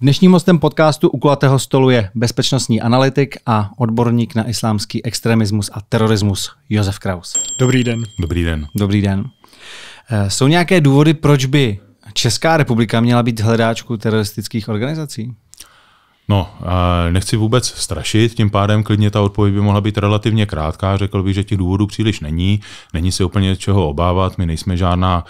Dnešním hostem podcastu u kulatého stolu je bezpečnostní analytik a odborník na islámský extremismus a terorismus Josef Kraus. Dobrý den. Dobrý den. Dobrý den. Eh, jsou nějaké důvody, proč by Česká republika měla být hledáčku teroristických organizací? No, nechci vůbec strašit, tím pádem klidně ta odpověď by mohla být relativně krátká. Řekl bych, že těch důvodů příliš není. Není se úplně čeho obávat, my nejsme žádná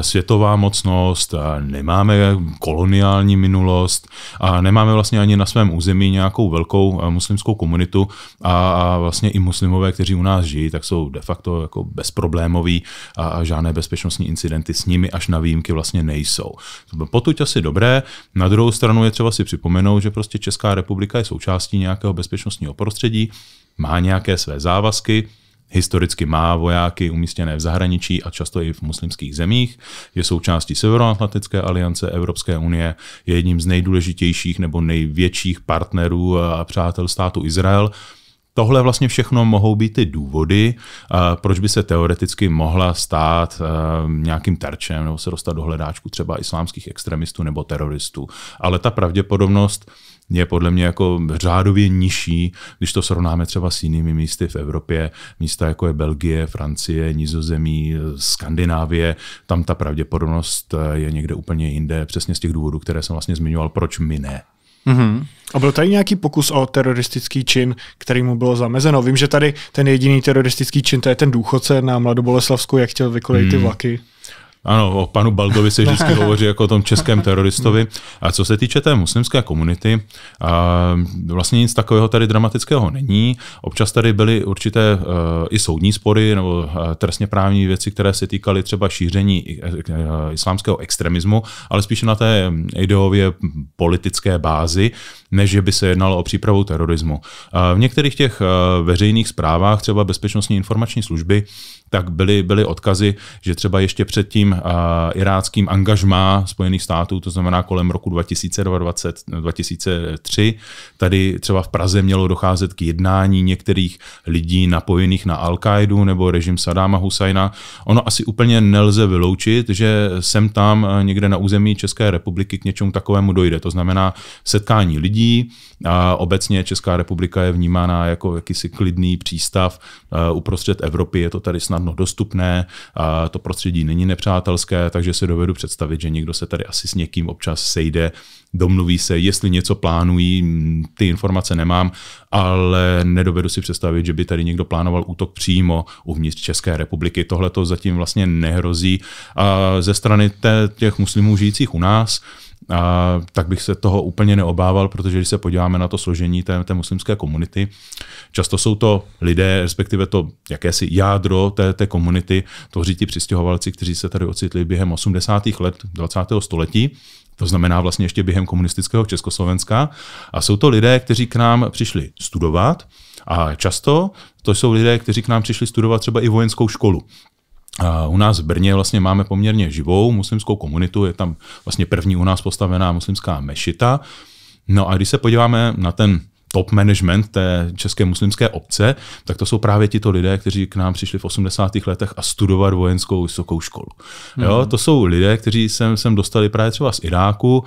světová mocnost, nemáme koloniální minulost a nemáme vlastně ani na svém území nějakou velkou muslimskou komunitu a vlastně i muslimové, kteří u nás žijí, tak jsou de facto jako bezproblémoví a žádné bezpečnostní incidenty s nimi až na výjimky vlastně nejsou. To bylo potuď asi dobré. Na druhou stranu je třeba si připomenout, že prostě prostě Česká republika je součástí nějakého bezpečnostního prostředí, má nějaké své závazky, historicky má vojáky umístěné v zahraničí a často i v muslimských zemích, je součástí Severoatlantické aliance Evropské unie, je jedním z nejdůležitějších nebo největších partnerů eh, a přátel státu Izrael. Tohle vlastně všechno mohou být ty důvody, eh, proč by se teoreticky mohla stát eh, nějakým terčem nebo se dostat do hledáčku třeba islámských extremistů nebo teroristů. Ale ta pravděpodobnost je podle mě jako řádově nižší, když to srovnáme třeba s jinými místy v Evropě, místa jako je Belgie, Francie, Nizozemí, Skandinávie, tam ta pravděpodobnost eh, je někde úplně jinde, přesně z těch důvodů, které jsem vlastně zmiňoval, proč my ne. Mm-hmm. A byl tady nějaký pokus o teroristický čin, který mu bylo zamezeno? Vím, že tady ten jediný teroristický čin, to je ten důchodce na Mladoboleslavsku, jak chtěl vykolejit ty hmm. vlaky. Ano, o panu Baldovi se vždycky no. hovoří jako o tom českém teroristovi. A co se týče té muslimské komunity, vlastně nic takového tady dramatického není. Občas tady byly určité eh, i soudní spory nebo eh, trestně právní věci, které se týkaly třeba šíření eh, islámského extremismu, ale spíše na té hm, ideově politické bázi, než že by se jednalo o přípravu terorismu. V některých těch veřejných zprávách, třeba Bezpečnostní informační služby, tak byly, byly odkazy, že třeba ještě předtím iráckým, uh, eh, iráckým angažmá Spojených států, to znamená kolem roku 2020 2003. Tady třeba v Praze mělo docházet k jednání některých lidí napojených na al qaidu nebo režim Sadáma Husajna. Ono asi úplně nelze vyloučit, že sem tam eh, někde na území České republiky k něčemu takovému dojde. To znamená setkání lidí. A obecně Česká republika je vnímána jako jakýsi klidný přístav eh, uprostřed Evropy. Je to tady snadno dostupné, a to prostředí není nepřátelé přátelské, takže si dovedu představit, že někdo se tady asi s někým občas sejde, domluví se, jestli něco plánují, mm, ty informace nemám, ale nedovedu si představit, že by tady někdo plánoval útok přímo uvnitř České republiky. Tohle to zatím vlastně nehrozí. A ze strany těch muslimů žijících u nás, a, tak bych se toho úplně neobával, protože když se podíváme na to složení té, té muslimské komunity, často jsou to lidé, respektive to jakési jádro té, té komunity, tvoří ti přistěhovalci, kteří se tady ocitli během 80. let 20. století, to znamená vlastně ještě během komunistického Československa. A jsou to lidé, kteří k nám přišli studovat a často to jsou lidé, kteří k nám přišli studovat třeba i vojenskou školu u nás v Brně vlastně máme poměrně živou muslimskou komunitu, je tam vlastně první u nás postavená muslimská mešita. No a když se podíváme na ten top management té české muslimské obce, tak to jsou právě tito lidé, kteří k nám přišli v 80. letech a studovat vojenskou vysokou školu. Jo, hmm. to jsou lidé, kteří sem, sem dostali právě třeba z Iráku,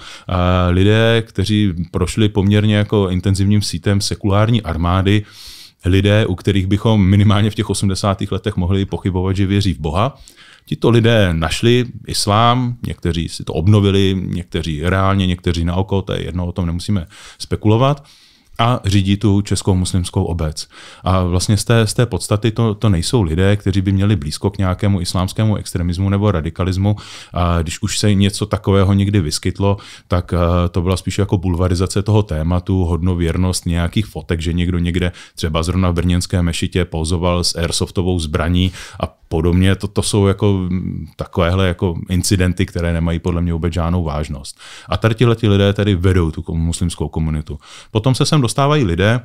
lidé, kteří prošli poměrně jako intenzivním sítem sekulární armády, lidé, u kterých bychom minimálně v těch 80. letech mohli pochybovat, že věří v Boha. Tito lidé našli islám, někteří si to obnovili, někteří reálně, někteří na oko, to je jedno, o tom nemusíme spekulovat a řídí tu českou muslimskou obec. A vlastně z té, z té podstaty to, to nejsou lidé, kteří by měli blízko k nějakému islámskému extremismu nebo radikalismu. A když už se něco takového někdy vyskytlo, tak eh, to byla spíš jako bulvarizace toho tématu, hodnověrnost nějakých fotek, že někdo někde třeba zrovna v brněnské mešitě pouzoval s airsoftovou zbraní a podobně. To, to jsou jako mm, takovéhle jako incidenty, které nemají podle mě vůbec žádnou vážnost. A tady ti lidé tedy vedou tu muslimskou komunitu. Potom se sem dostávají lidé,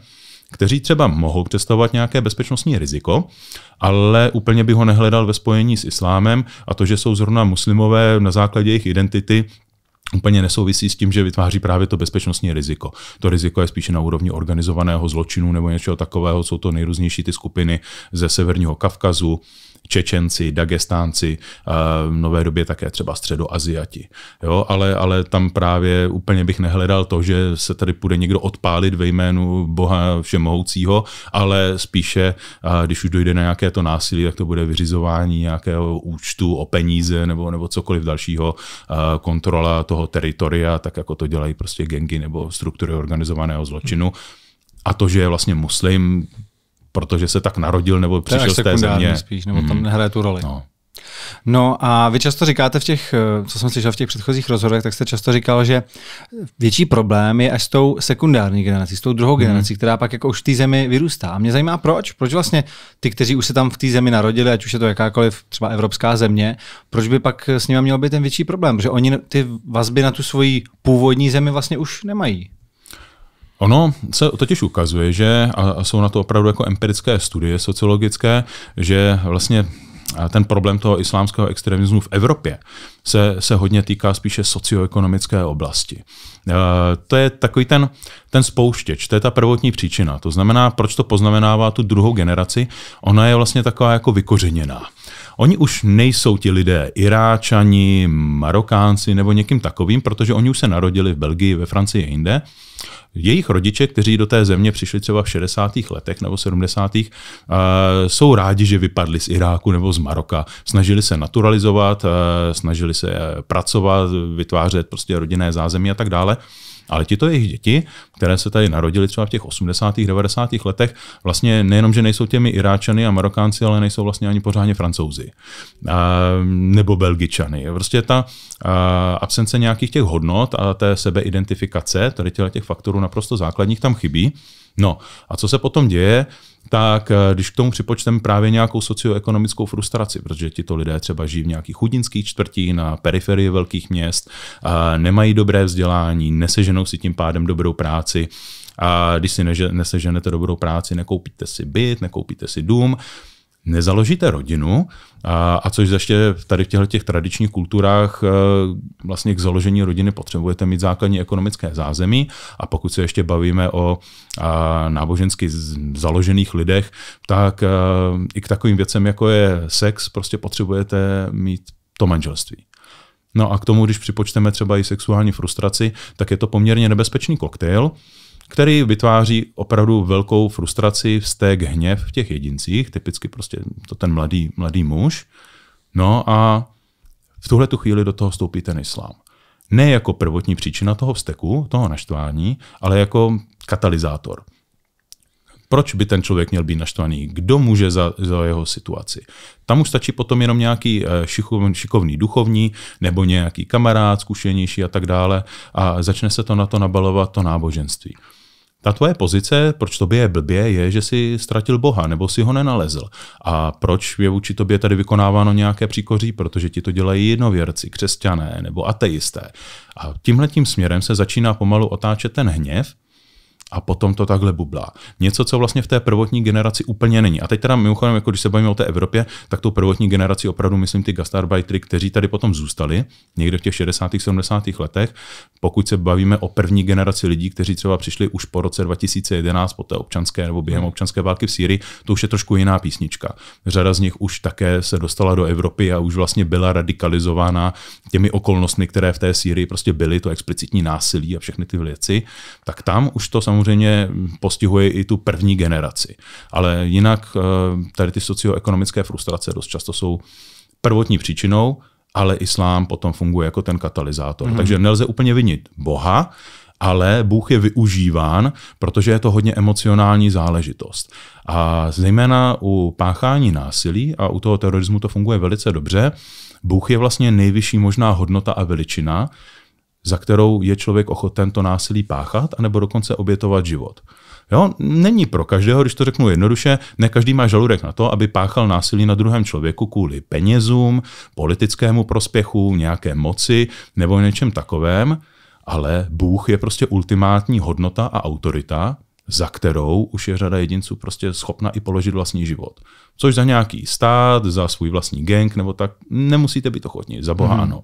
kteří třeba mohou představovat nějaké bezpečnostní riziko, ale úplně by ho nehledal ve spojení s islámem a to, že jsou zrovna muslimové na základě jejich identity, úplně nesouvisí s tím, že vytváří právě to bezpečnostní riziko. To riziko je spíše na úrovni organizovaného zločinu nebo něčeho takového, jsou to nejrůznější ty skupiny ze severního Kavkazu, Čečenci, Dagestánci, eh, v nové době také třeba středoaziati. Jo, ale, ale tam právě úplně bych nehledal to, že se tady půjde někdo odpálit ve jménu Boha Všemohoucího, ale spíše, eh, když už dojde na nějaké to násilí, tak to bude vyřizování nějakého účtu o peníze nebo, nebo cokoliv dalšího, eh, kontrola toho teritoria, tak jako to dělají prostě gengy nebo struktury organizovaného zločinu. A to, že je vlastně muslim, protože se tak narodil nebo přišel z té země. Spíš, nebo mm. tam hmm. nehraje tu roli. No. No a vy často říkáte v těch, eh, co jsem slyšel v těch předchozích rozhodech, tak jste často říkal, že větší problém je až s tou sekundární generací, s tou druhou hmm. generací, hmm. která pak jako už v té zemi vyrůstá. A mě zajímá proč, proč vlastně ty, kteří už se tam v té zemi narodili, ať už je to jakákoliv třeba evropská země, proč by pak s nimi měl být ten větší problém, protože oni ty vazby na tu svoji původní zemi vlastně už nemají. Ono se totiž ukazuje, že, a jsou na to opravdu jako empirické studie sociologické, že vlastně ten problém toho islámského extremismu v Evropě se, se hodně týká spíše socioekonomické oblasti. E, to je takový ten ten spouštěč, to je ta prvotní příčina. To znamená, proč to poznamenává tu druhou generaci, ona je vlastně taková jako vykořeněná. Oni už nejsou ti lidé Iráčani, Marokánci nebo někým takovým, protože oni už se narodili v Belgii, ve Francii a jinde. Jejich rodiče, kteří do té země přišli třeba v 60. letech nebo 70. Uh, eh, jsou rádi, že vypadli z Iráku nebo z Maroka. Snažili se naturalizovat, uh, snažili se eh, pracovat, vytvářet prostě rodinné zázemí a tak dále. Ale ti to jejich děti, které se tady narodili třeba v těch 80. 90. letech, vlastně nejenom, že nejsou těmi Iráčany a Marokánci, ale nejsou vlastně ani pořádně Francouzi a, eh, nebo Belgičany. Prostě ta a, eh, absence nějakých těch hodnot a té sebeidentifikace, tady těch faktorů naprosto základních tam chybí. No a co se potom děje? tak eh, když k tomu připočtem právě nějakou socioekonomickou frustraci, protože tito lidé třeba žijí v nějakých chudinských čtvrtí na periferii velkých měst, nemají dobré vzdělání, neseženou si tím pádem dobrou práci, a když si neseženete dobrou práci, nekoupíte si byt, nekoupíte si dům, nezaložíte rodinu, a, a což ještě tady v těchto těch tradičních kulturách e, vlastně k založení rodiny potřebujete mít základní ekonomické zázemí a pokud se ještě bavíme o a, nábožensky založených lidech, tak a, e, i k takovým věcem, jako je sex, prostě potřebujete mít to manželství. No a k tomu, když připočteme třeba i sexuální frustraci, tak je to poměrně nebezpečný koktejl, který vytváří opravdu velkou frustraci, vztek, hněv v těch jedincích, typicky prostě to ten mladý, mladý muž. No a v tuhle tu chvíli do toho vstoupí ten islám. Ne jako prvotní příčina toho vzteku, toho naštvání, ale jako katalyzátor. Proč by ten člověk měl být naštvaný? Kdo může za, za jeho situaci? Tam už stačí potom jenom nějaký eh, šikovný duchovní nebo nějaký kamarád, zkušenější a tak dále a začne se to na to nabalovat to náboženství ta tvoje pozice, proč tobě je blbě, je, že si ztratil Boha nebo si ho nenalezl. A proč je vůči tobě tady vykonáváno nějaké příkoří, protože ti to dělají jednověrci, křesťané nebo ateisté. A tímhletím směrem se začíná pomalu otáčet ten hněv, a potom to takhle bublá. Něco, co vlastně v té prvotní generaci úplně není. A teď teda mimochodem, jako když se bavíme o té Evropě, tak tou prvotní generaci opravdu myslím ty gastarbeitry, kteří tady potom zůstali, někde v těch 60. 70. letech. Pokud se bavíme o první generaci lidí, kteří třeba přišli už po roce 2011, po té občanské nebo během hmm. občanské války v Sýrii, to už je trošku jiná písnička. Řada z nich už také se dostala do Evropy a už vlastně byla radikalizována těmi okolnostmi, které v té Sýrii prostě byly, to explicitní násilí a všechny ty věci. Tak tam už to samozřejmě samozřejmě postihuje i tu první generaci. Ale jinak eh, tady ty socioekonomické frustrace dost často jsou prvotní příčinou, ale islám potom funguje jako ten katalyzátor. Mm-hmm. Takže nelze úplně vinit Boha, ale Bůh je využíván, protože je to hodně emocionální záležitost. A zejména u páchání násilí a u toho terorismu to funguje velice dobře. Bůh je vlastně nejvyšší možná hodnota a veličina, za kterou je člověk ochoten to násilí páchat, anebo dokonce obětovat život. Jo, není pro každého, když to řeknu jednoduše, ne každý má žaludek na to, aby páchal násilí na druhém člověku kvůli penězům, politickému prospěchu, nějaké moci nebo něčem takovém, ale Bůh je prostě ultimátní hodnota a autorita, za kterou už je řada jedinců prostě schopna i položit vlastní život. Což za nějaký stát, za svůj vlastní gang nebo tak nemusíte být ochotní, za boha hmm. ano.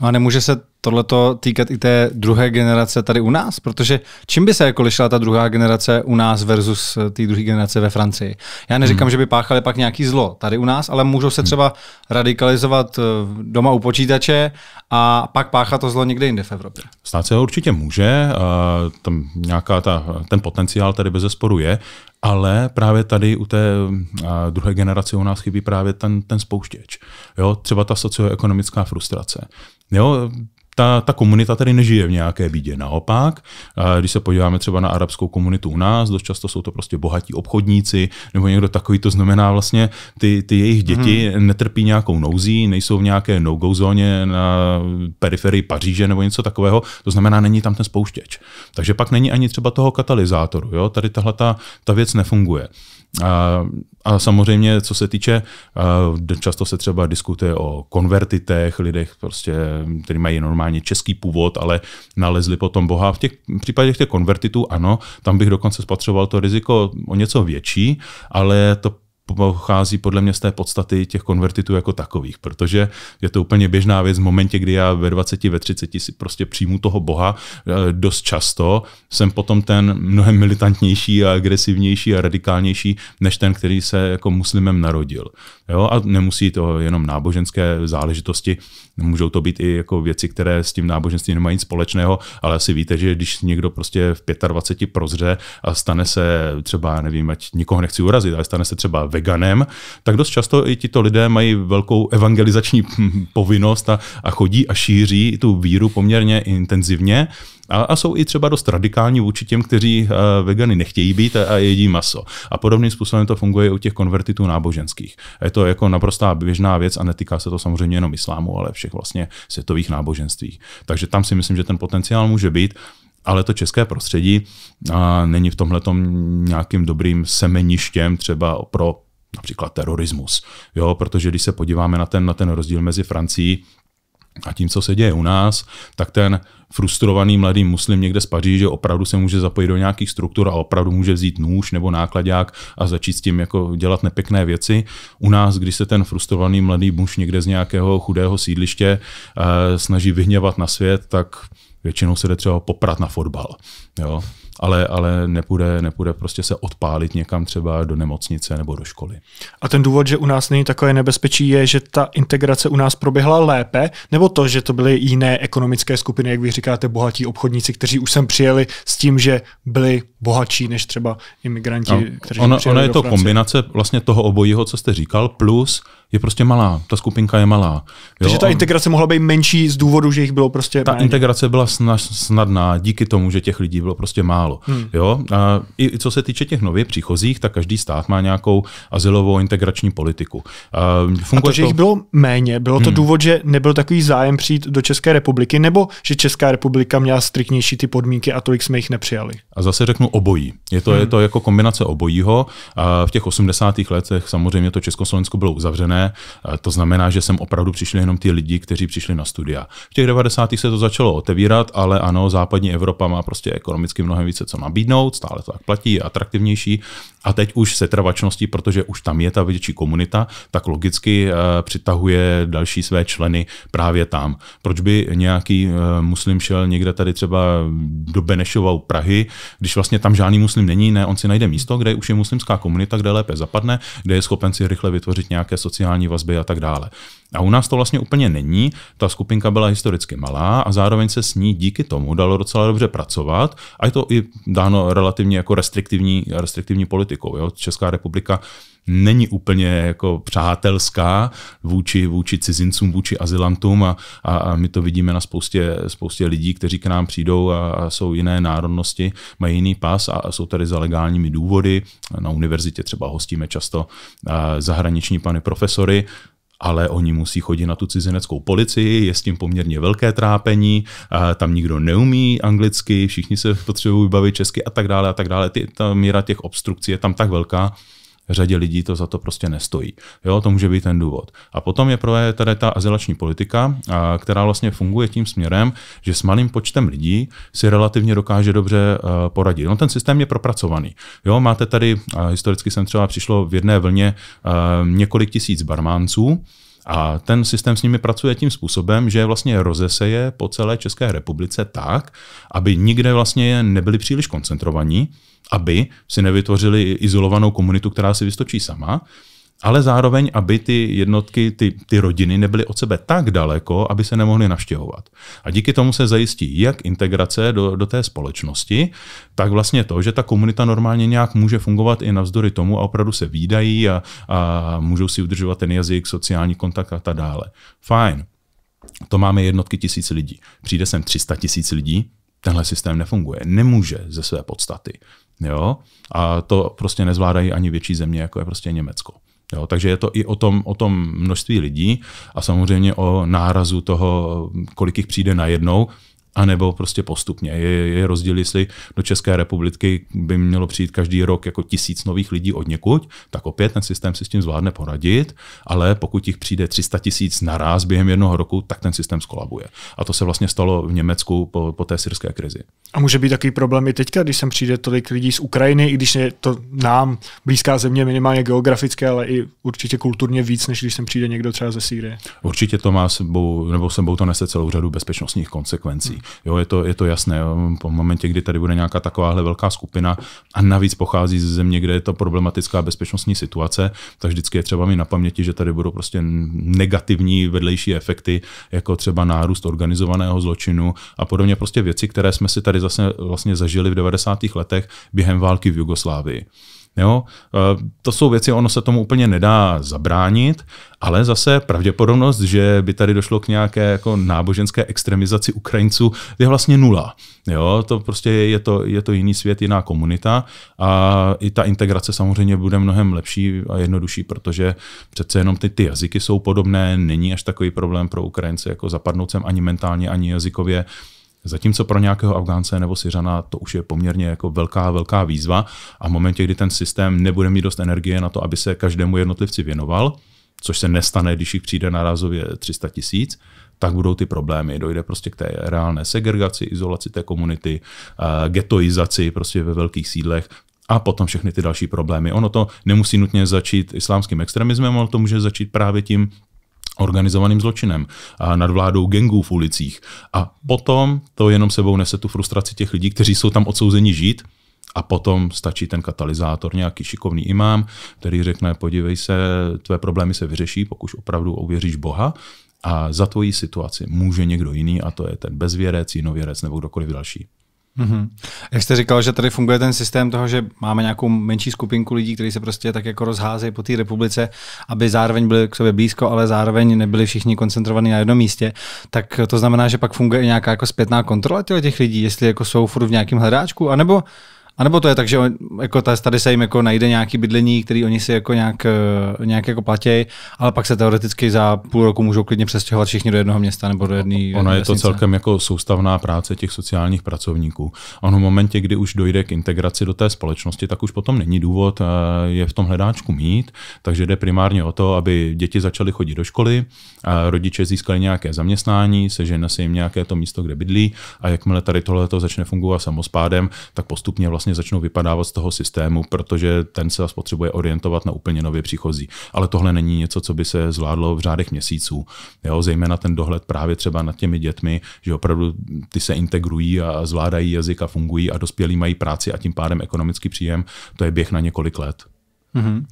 No a nemůže se tohleto týkat i té druhé generace tady u nás? Protože čím by se jako lišila ta druhá generace u nás versus eh, té druhé generace ve Francii? Já neříkám, hmm. že by páchali pak nějaký zlo tady u nás, ale můžou se hmm. třeba radikalizovat eh, doma u počítače a pak páchat to zlo někde jinde v Evropě. Stát se ho určitě může, eh, tam nějaká ta, ten potenciál tady bez zesporu je ale právě tady u té druhé generace u nás chybí právě ten, ten spouštěč. Jo, třeba ta socioekonomická frustrace. Jo, ta, ta komunita tady nežije v nějaké bídě. Naopak, když se podíváme třeba na arabskou komunitu u nás, dost často jsou to prostě bohatí obchodníci nebo někdo takový, to znamená vlastně, ty, ty jejich děti hmm. netrpí nějakou nouzí, nejsou v nějaké no-go zóně na periferii Paříže nebo něco takového, to znamená, není tam ten spouštěč. Takže pak není ani třeba toho katalyzátoru, jo? tady tahle ta, ta věc nefunguje. A, a samozřejmě, co se týče, často se třeba diskutuje o konvertitech, lidech, prostě, kteří mají normálně český původ, ale nalezli potom Boha. V těch případech těch konvertitů, ano, tam bych dokonce spatřoval to riziko o něco větší, ale to pochází podle mě z té podstaty těch konvertitů jako takových, protože je to úplně běžná věc v momentě, kdy já ve 20, ve 30 si prostě přijmu toho Boha eh, dost často, jsem potom ten mnohem militantnější a agresivnější a radikálnější, než ten, který se jako muslimem narodil. Jo? A nemusí to jenom náboženské záležitosti, můžou to být i jako věci, které s tím náboženstvím nemají nic společného, ale asi víte, že když někdo prostě v 25 prozře a stane se třeba, nevím, ať nikoho nechci urazit, ale stane se třeba veganem, tak dost často i tito lidé mají velkou evangelizační povinnost a, a chodí a šíří tu víru poměrně intenzivně. A, jsou i třeba dost radikální vůči těm, kteří eh, vegany nechtějí být a, jedí maso. A podobným způsobem to funguje u těch konvertitů náboženských. Je to jako naprostá běžná věc a netýká se to samozřejmě jenom islámu, ale všech vlastně světových náboženství. Takže tam si myslím, že ten potenciál může být ale to české prostředí a není v tomhle nějakým dobrým semeništěm třeba pro například terorismus. Jo, protože když se podíváme na ten, na ten rozdíl mezi Francií a tím, co se děje u nás, tak ten frustrovaný mladý muslim někde z Paříže opravdu se může zapojit do nějakých struktur a opravdu může vzít nůž nebo nákladák a začít s tím jako dělat nepěkné věci. U nás, když se ten frustrovaný mladý muž někde z nějakého chudého sídliště eh, snaží vyhněvat na svět, tak většinou se jde třeba poprat na fotbal. Jo? ale, ale nepůjde, nepůjde prostě se odpálit někam třeba do nemocnice nebo do školy. A ten důvod, že u nás není takové nebezpečí, je, že ta integrace u nás proběhla lépe, nebo to, že to byly jiné ekonomické skupiny, jak vy říkáte, bohatí obchodníci, kteří už sem přijeli s tím, že byli bohatší než třeba imigranti, no, kteří ona, ona je to Francie. kombinace vlastně toho obojího, co jste říkal, plus je prostě malá, ta skupinka je malá. Jo? Takže ta integrace mohla být menší z důvodu, že jich bylo prostě Ta méně. integrace byla snadná díky tomu, že těch lidí bylo prostě málo. Hmm. Jo? A i co se týče těch nově příchozích, tak každý stát má nějakou asilovou integrační politiku. A, A to, že to... jich bylo méně, bylo to hmm. důvod, že nebyl takový zájem přijít do České republiky, nebo že Česká republika měla striktnější ty podmínky a tolik jsme jich nepřijali? A zase řeknu obojí. Je to, hmm. je to jako kombinace obojího. A v těch 80. letech samozřejmě to Československo bylo uzavřené, ne. Eh, to znamená, že sem opravdu přišli jenom ty lidi, kteří přišli na studia. V těch 90. se to začalo otevírat, ale ano, západní Evropa má prostě ekonomicky mnohem více co nabídnout, stále to tak platí, je atraktivnější. A teď už se trvačností, protože už tam je ta větší komunita, tak logicky eh, přitahuje další své členy právě tam. Proč by nějaký eh, muslim šel někde tady třeba do Benešova u Prahy, když vlastně tam žádný muslim není, ne, on si najde místo, kde už je muslimská komunita, kde lépe zapadne, kde je schopen si rychle vytvořit nějaké sociální sociální vazby a tak dále. A u nás to vlastně úplně není. Ta skupinka byla historicky malá a zároveň se s ní díky tomu dalo docela dobře pracovat. A je to i dáno relativně jako restriktivní, restriktivní politikou. Jo? Česká republika není úplně jako přátelská vůči, vůči cizincům, vůči azylantům a, a, a my to vidíme na spoustě, spoustě lidí, kteří k nám přijdou a, a jsou jiné národnosti, mají jiný pas a, a jsou tady za legálními důvody. Na univerzitě třeba hostíme často zahraniční pany profesory, ale oni musí chodit na tu cizineckou policii, je s tím poměrně velké trápení, tam nikdo neumí anglicky, všichni se potřebují bavit česky a tak dále a tak dále. Ty, ta míra těch obstrukcí je tam tak velká, řadě lidí to za to prostě nestojí. Jo, to může být ten důvod. A potom je právě e tady ta azylační politika, a, která vlastně funguje tím směrem, že s malým počtem lidí si relativně dokáže dobře a, e, poradit. No ten systém je propracovaný. Jo, máte tady, a historicky jsem třeba přišlo v jedné vlně a, e, několik tisíc barmánců, a ten systém s nimi pracuje tím způsobem, že vlastně rozeseje po celé České republice tak, aby nikde vlastně nebyli příliš koncentrovaní, aby si nevytvořili izolovanou komunitu, která si vystočí sama, ale zároveň, aby ty jednotky, ty, ty rodiny nebyly od sebe tak daleko, aby se nemohly naštěhovat. A díky tomu se zajistí jak integrace do, do té společnosti, tak vlastně to, že ta komunita normálně nějak může fungovat i navzdory tomu a opravdu se výdají a, a můžou si udržovat ten jazyk, sociální kontakt a tak dále. Fajn. To máme jednotky tisíc lidí. Přijde sem 300 tisíc lidí, tenhle systém nefunguje. Nemůže ze své podstaty. Jo? A to prostě nezvládají ani větší země, jako je prostě Německo. Jo, takže je to i o tom, o tom množství lidí a samozřejmě o nárazu toho, kolik jich přijde najednou, a nebo prostě postupně. Je, je rozdíl, jestli do České republiky by mělo přijít každý rok jako tisíc nových lidí od někud, tak opět ten systém si s tím zvládne poradit, ale pokud jich přijde 300 tisíc naraz během jednoho roku, tak ten systém skolabuje. A to se vlastně stalo v Německu po, po té syrské krizi. A může být takový problém i teďka, když sem přijde tolik lidí z Ukrajiny, i když je to nám blízká země minimálně geografické, ale i určitě kulturně víc, než když sem přijde někdo třeba ze Sýrie. Určitě to má sebou, nebo sebou to nese celou řadu bezpečnostních konsekvencí. Jo, je, to, je to jasné. Jo. Po momentě, kdy tady bude nějaká takováhle velká skupina a navíc pochází ze země, kde je to problematická bezpečnostní situace, tak vždycky je třeba mít na paměti, že tady budou prostě negativní vedlejší efekty, jako třeba nárůst organizovaného zločinu a podobně prostě věci, které jsme si tady zase vlastně zažili v 90. letech během války v Jugoslávii. Jo? Eh, to jsou věci, ono se tomu úplně nedá zabránit, ale zase pravděpodobnost, že by tady došlo k nějaké jako náboženské extremizaci Ukrajinců, je vlastně nula. Jo? To prostě je to, je to jiný svět, jiná komunita a i ta integrace samozřejmě bude mnohem lepší a jednodušší, protože přece jenom ty, ty jazyky jsou podobné, není až takový problém pro Ukrajince jako zapadnout sem ani mentálně, ani jazykově. Zatímco pro nějakého Afgánce nebo Syřana to už je poměrně jako velká, velká výzva a v momentě, kdy ten systém nebude mít dost energie na to, aby se každému jednotlivci věnoval, což se nestane, když jich přijde narazově 300 tisíc, tak budou ty problémy. Dojde prostě k té reálné segregaci, izolaci té komunity, eh, getoizaci prostě ve velkých sídlech a potom všechny ty další problémy. Ono to nemusí nutně začít islámským extremismem, ono to může začít právě tím organizovaným zločinem, a nad vládou gengů v ulicích. A potom to jenom sebou nese tu frustraci těch lidí, kteří jsou tam odsouzeni žít, a potom stačí ten katalyzátor, nějaký šikovný imám, který řekne, podívej se, tvé problémy se vyřeší, pokud opravdu uvěříš Boha, a za tvoji situaci může někdo jiný, a to je ten bezvěrec, jinověrec nebo kdokoliv další. Mm-hmm. Jak jste říkal, že tady funguje ten systém toho, že máme nějakou menší skupinku lidí, kteří se prostě tak jako rozházejí po té republice, aby zároveň byli k sobě blízko, ale zároveň nebyli všichni koncentrovaní na jednom místě, tak to znamená, že pak funguje i nějaká jako zpětná kontrola těch lidí, jestli jako jsou furt v nějakém hledáčku, anebo a nebo to je tak, že on, jako tady se jim jako najde nějaký bydlení, který oni si jako nějak, eh, nějak jako platí, ale pak se teoreticky za půl roku můžou klidně přestěhovat všichni do jednoho města nebo do jedné. Ono je to celkem jako soustavná práce těch sociálních pracovníků. Ono v momentě, kdy už dojde k integraci do té společnosti, tak už potom není důvod eh, je v tom hledáčku mít, takže jde primárně o to, aby děti začaly chodit do školy, a rodiče získali nějaké zaměstnání, sežene se jim nějaké to místo, kde bydlí a jakmile tady tohle začne fungovat samozpádem, tak postupně vlastně vlastně začnou vypadávat z toho systému, protože ten se potřebuje orientovat na úplně nově příchozí. Ale tohle není něco, co by se zvládlo v řádech měsíců. Jo, zejména ten dohled právě třeba nad těmi dětmi, že opravdu ty se integrují a zvládají jazyk a fungují a dospělí mají práci a tím pádem ekonomický příjem, to je běh na několik let. Mm-hmm.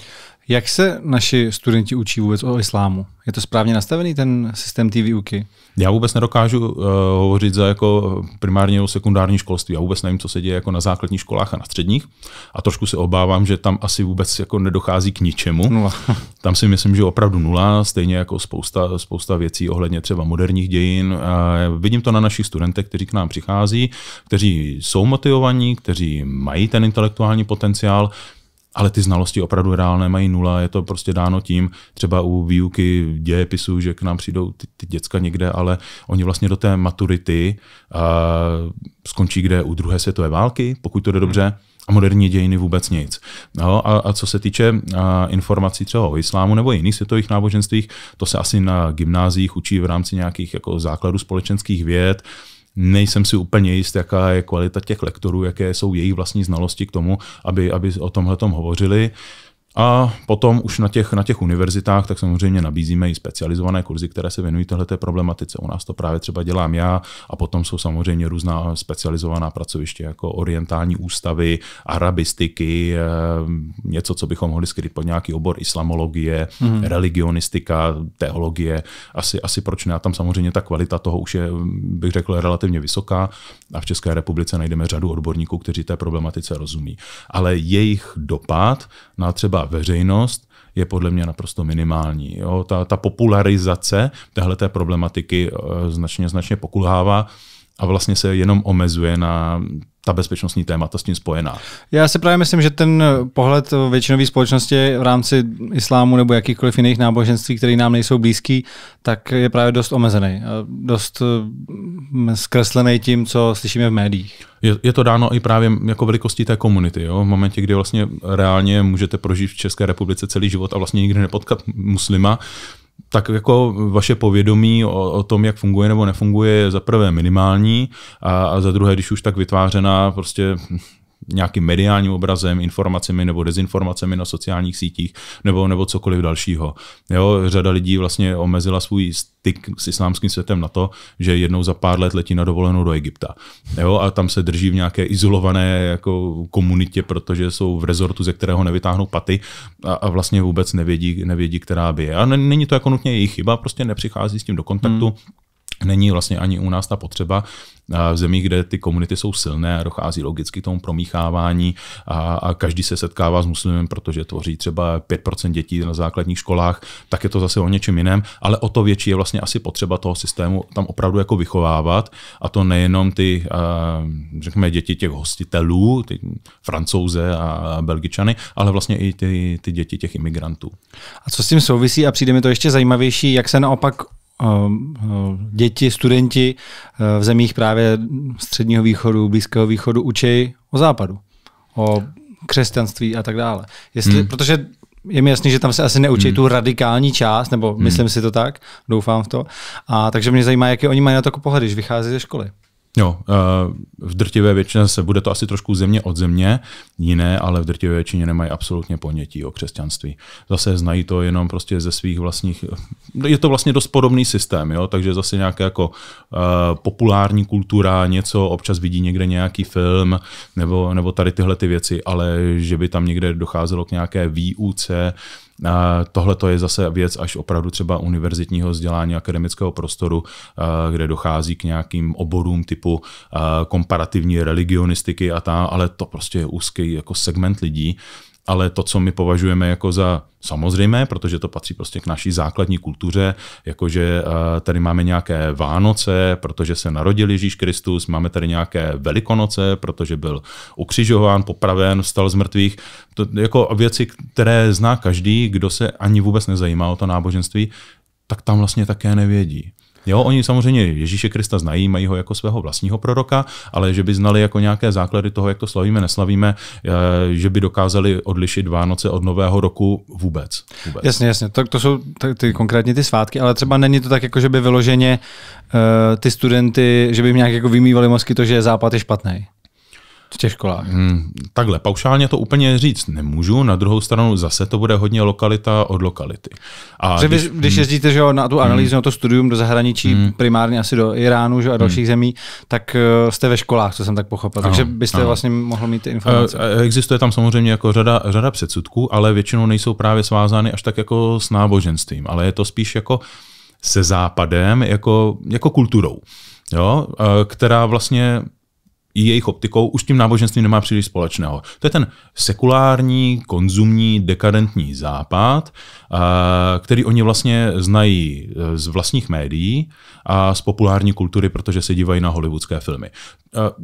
Jak se naši studenti učí vůbec o islámu? Je to správně nastavený ten systém té výuky? Já vůbec nedokážu uh, hovořit za jako primární nebo sekundární školství. Já vůbec nevím, co se děje jako na základních školách a na středních. A trošku se obávám, že tam asi vůbec jako nedochází k ničemu. Nula. Tam si myslím, že opravdu nula, stejně jako spousta, spousta věcí ohledně třeba moderních dějin. Uh, vidím to na našich studentech, kteří k nám přichází, kteří jsou motivovaní, kteří mají ten intelektuální potenciál, ale ty znalosti opravdu reálné mají nula, je to prostě dáno tím, třeba u výuky dějepisu, že k nám přijdou ty, ty děcka někde, ale oni vlastně do té maturity uh, skončí kde u druhé světové války, pokud to jde dobře, a moderní dějiny vůbec nic. No, a, a co se týče a, informací třeba o islámu nebo jiných světových náboženstvích, to se asi na gymnázích učí v rámci nějakých jako základů společenských věd, Nejsem si úplně jist, jaká je kvalita těch lektorů, jaké jsou jejich vlastní znalosti k tomu, aby, aby o tomhle hovořili. A potom už na těch, na těch univerzitách, tak samozřejmě nabízíme i specializované kurzy, které se věnují této problematice. U nás to právě třeba dělám já a potom jsou samozřejmě různá specializovaná pracoviště jako orientální ústavy, arabistiky, eh, něco, co bychom mohli skryt pod nějaký obor islamologie, hmm. religionistika, teologie, asi, asi proč ne. A tam samozřejmě ta kvalita toho už je, bych řekl, relativně vysoká a v České republice najdeme řadu odborníků, kteří té problematice rozumí. Ale jejich dopad na třeba veřejnost je podle mě naprosto minimální. Jo? Ta, ta popularizace téhle problematiky eh, značně, značně pokulhává a vlastně se jenom omezuje na ta bezpečnostní témata s tím spojená. Já si právě myslím, že ten pohled většinové společnosti v rámci islámu nebo jakýchkoliv jiných náboženství, které nám nejsou blízký, tak je právě dost omezený, dost mm, zkreslený tím, co slyšíme v médiích. Je, je to dáno i právě jako velikostí té komunity. Jo? V momentě, kdy vlastně reálně můžete prožít v České republice celý život a vlastně nikdy nepotkat muslima, tak jako vaše povědomí o, o tom, jak funguje nebo nefunguje, je za prvé minimální a, a za druhé, když už tak vytvářená, prostě nějakým mediálním obrazem, informacemi nebo dezinformacemi na sociálních sítích nebo, nebo cokoliv dalšího. Jo, řada lidí vlastně omezila svůj styk s islámským světem na to, že jednou za pár let letí na dovolenou do Egypta. Jo, a tam se drží v nějaké izolované jako komunitě, protože jsou v rezortu, ze kterého nevytáhnou paty a, a vlastně vůbec nevědí, nevědí, která by je. A není to jako nutně jejich chyba, prostě nepřichází s tím do kontaktu. Hmm není vlastně ani u nás ta potřeba. V zemích, kde ty komunity jsou silné, dochází logicky k tomu promíchávání a, a každý se setkává s muslimem, protože tvoří třeba 5% dětí na základních školách, tak je to zase o něčem jiném, ale o to větší je vlastně asi potřeba toho systému tam opravdu jako vychovávat a to nejenom ty, řekněme, děti těch hostitelů, ty francouze a belgičany, ale vlastně i ty, ty děti těch imigrantů. A co s tím souvisí a přijde mi to ještě zajímavější, jak se naopak Ehm, ehm, děti, studenti eh, v zemích právě středního východu, blízkého východu učí o západu, o křesťanství a tak dále. Jestli, hmm. Protože je mi jasný, že tam se asi neučí hmm. tu radikální část, nebo hmm. myslím si to tak, doufám v to. A takže mě zajímá, jaké oni mají na to pohled, když vychází ze školy. Jo, eh, v drtivé většině se bude to asi trošku země od země, jiné, ale v drtivé většině nemají absolutně ponětí o křesťanství. Zase znají to jenom prostě ze svých vlastních, je to vlastně dost podobný systém, jo? takže zase nějaká jako eh, populární kultura, něco, občas vidí někde nějaký film nebo, nebo tady tyhle ty věci, ale že by tam někde docházelo k nějaké výuce, Tohle to je zase věc až opravdu třeba univerzitního vzdělání akademického prostoru, kde dochází k nějakým oborům typu komparativní religionistiky a tam, ale to prostě je úzký jako segment lidí, ale to, co my považujeme jako za samozřejmé, protože to patří prostě k naší základní kultuře, jakože eh, tady máme nějaké Vánoce, protože se narodil Ježíš Kristus, máme tady nějaké Velikonoce, protože byl ukřižován, popraven, vstal z mrtvých. To jako věci, které zná každý, kdo se ani vůbec nezajímá o to náboženství, tak tam vlastně také nevědí. Jo, oni samozřejmě Ježíše Krista znají, mají ho jako svého vlastního proroka, ale že by znali jako nějaké základy toho, jak to slavíme, neslavíme, eh, že by dokázali odlišit Vánoce od Nového roku vůbec. vůbec. Jasně, jasně. To, to jsou ty, ty konkrétně ty svátky, ale třeba není to tak, jako že by vyloženě uh, ty studenty, že by jim nějak jako vymývali mozky to, že západ je špatný. V těch školách. Hmm, takhle, paušálně to úplně říct nemůžu, na druhou stranu zase to bude hodně lokalita od lokality. A když, vy, když hmm. jezdíte že jo, na tu hmm. analýzu, hmm. na to studium do zahraničí, hmm. primárně asi do Iránu že, a dalších hmm. zemí, tak eh, jste ve školách, co jsem tak pochopil. Ano, Takže byste ano. vlastně mohl mít ty informace. Eh, existuje tam samozřejmě jako řada, řada předsudků, ale většinou nejsou právě svázány až tak jako s náboženstvím, ale je to spíš jako se západem, jako, jako kulturou jo, eh, která vlastně jejich optikou už tím náboženstvím nemá příliš společného. To je ten sekulární, konzumní, dekadentní západ, který oni vlastně znají e, z vlastních médií a z populární kultury, protože se dívají na hollywoodské filmy. E,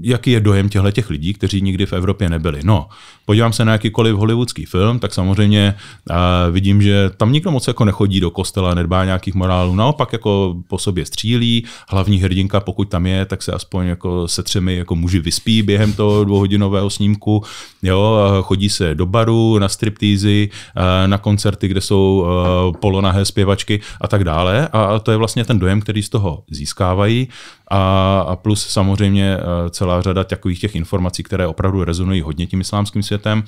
jaký je dojem těchto těch lidí, kteří nikdy v Evropě nebyli? No, podívám se na jakýkoliv hollywoodský film, tak samozřejmě e, vidím, že tam nikdo moc jako nechodí do kostela, nedbá nějakých morálů, naopak jako po sobě střílí, hlavní hrdinka, pokud tam je, tak se aspoň jako se třemi jako muži vyspí během toho dvouhodinového snímku, jo, chodí se do baru, na striptýzy, na koncerty, kde jsou polonahé zpěvačky a tak dále. A to je vlastně ten dojem, který z toho získávají. A plus samozřejmě celá řada takových těch informací, které opravdu rezonují hodně tím islámským světem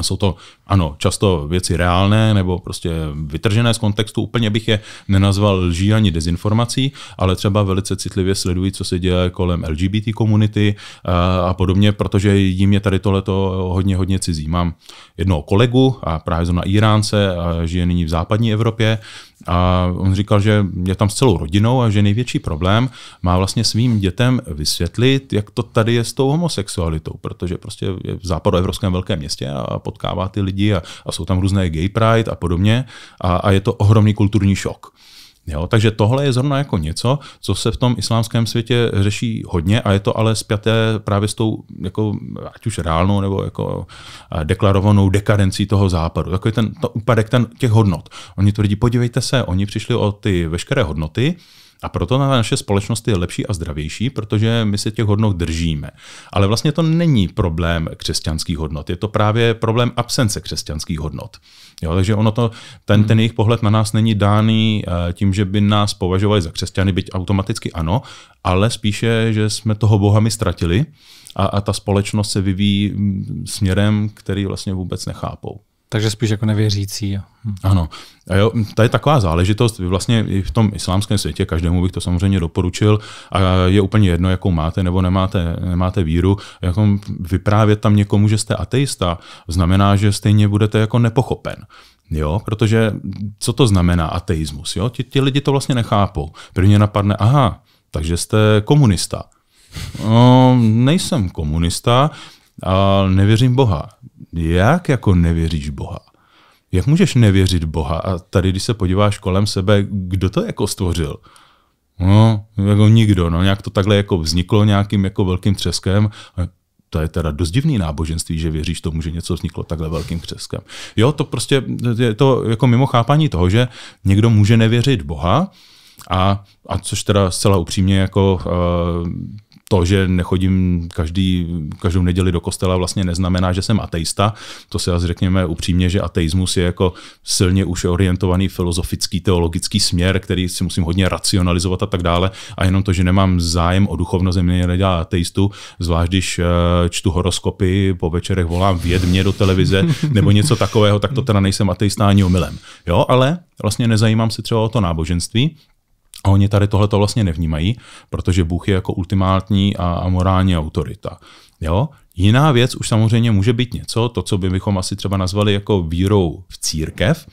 a jsou to, ano, často věci reálné nebo prostě vytržené z kontextu. Úplně bych je nenazval lží ani dezinformací, ale třeba velice citlivě sledují, co se děje kolem LGBT komunity a, eh, a podobně, protože jim je tady tohleto hodně, hodně cizí. Mám jednoho kolegu a právě zrovna Iránce a žije nyní v západní Evropě a on říkal, že je tam s celou rodinou a že největší problém má vlastně svým dětem vysvětlit, jak to tady je s tou homosexualitou, protože prostě je v západoevropském velkém městě a potkává ty lidi a, a jsou tam různé gay pride a podobně a, a je to ohromný kulturní šok. Jo? Takže tohle je zrovna jako něco, co se v tom islámském světě řeší hodně a je to ale zpěté právě s tou, jako, ať už reálnou nebo jako deklarovanou dekadencí toho západu. Takový ten to úpadek ten, těch hodnot. Oni tvrdí, podívejte se, oni přišli o ty veškeré hodnoty, a proto na naše společnost je lepší a zdravější, protože my se těch hodnot držíme. Ale vlastně to není problém křesťanských hodnot, je to právě problém absence křesťanských hodnot. Jo, takže ono to, ten, hmm. ten jejich pohled na nás není dáný eh, tím, že by nás považovali za křesťany, byť automaticky ano, ale spíše, že jsme toho Boha my ztratili a, a ta společnost se vyvíjí mm, směrem, který vlastně vůbec nechápou. Takže spíš jako nevěřící. Jo. Hm. Ano. A jo, to je taková záležitost, vlastně i v tom islámském světě, každému bych to samozřejmě doporučil, a je úplně jedno, jakou máte nebo nemáte, nemáte víru, jako vyprávět tam někomu, že jste ateista, znamená, že stejně budete jako nepochopen. Jo, protože co to znamená ateismus? Jo? Ti, ti lidi to vlastně nechápou. Prvně napadne, aha, takže jste komunista. No, nejsem komunista, a nevěřím Boha jak jako nevěříš Boha? Jak můžeš nevěřit Boha? A tady, když se podíváš kolem sebe, kdo to jako stvořil? No, jako nikdo. No, nějak to takhle jako vzniklo nějakým jako velkým třeskem. To je teda dost divný náboženství, že věříš tomu, že něco vzniklo takhle velkým třeskem. Jo, to prostě je to jako mimo chápání toho, že někdo může nevěřit Boha, a, a což teda zcela upřímně jako uh, to, že nechodím každý, každou neděli do kostela, vlastně neznamená, že jsem ateista. To si asi řekněme upřímně, že ateismus je jako silně už orientovaný filozofický, teologický směr, který si musím hodně racionalizovat a tak dále. A jenom to, že nemám zájem o duchovnost, mě nedělá ateistu, zvlášť když eh, čtu horoskopy, po večerech volám vědmě do televize nebo něco takového, tak to teda nejsem ateista ani omylem. Jo, ale vlastně nezajímám se třeba o to náboženství, a oni tady tohle to vlastně nevnímají, protože Bůh je jako ultimátní a, morální autorita. Jo? Jiná věc už samozřejmě může být něco, to, co bychom asi třeba nazvali jako vírou v církev,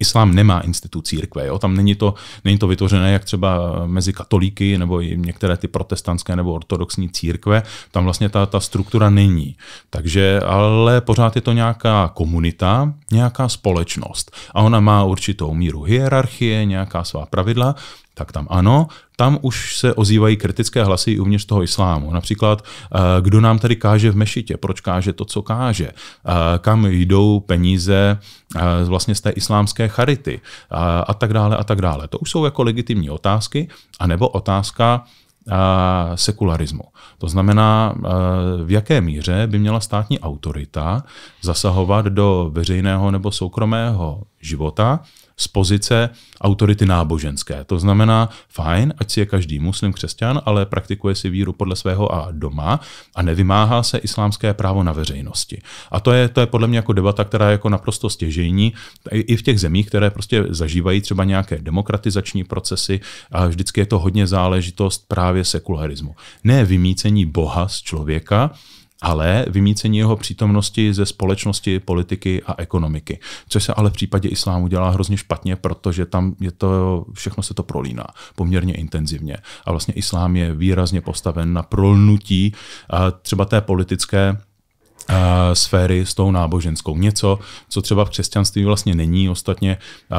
Islám nemá institut církve, jo? tam není to, není to vytvořené jak třeba mezi katolíky nebo i některé ty protestantské nebo ortodoxní církve, tam vlastně ta, ta struktura není. Takže, ale pořád je to nějaká komunita, nějaká společnost a ona má určitou míru hierarchie, nějaká svá pravidla tak tam ano, tam už se ozývají kritické hlasy i uvnitř toho islámu. Například, eh, kdo nám tady káže v mešitě, proč káže to, co káže, eh, kam jdou peníze eh, vlastně z té islámské charity a tak dále a tak dále. To už jsou jako legitimní otázky, anebo otázka, sekularismu. To znamená, v jaké míře by měla státní autorita zasahovat do veřejného nebo soukromého života z pozice autority náboženské. To znamená, fajn, ať si je každý muslim, křesťan, ale praktikuje si víru podle svého a doma a nevymáhá se islámské právo na veřejnosti. A to je, to je podle mě jako debata, která je jako naprosto stěžejní i v těch zemích, které prostě zažívají třeba nějaké demokratizační procesy a vždycky je to hodně záležitost právě sekularismu. Ne vymícení Boha z člověka, ale vymícení jeho přítomnosti ze společnosti, politiky a ekonomiky. Což se ale v případě islámu dělá hrozně špatně, protože tam je to, všechno se to prolíná poměrně intenzivně. A vlastně islám je výrazně postaven na prolnutí třeba té politické Eh, sféry s tou náboženskou. Něco, co třeba v křesťanství vlastně není. Ostatně eh,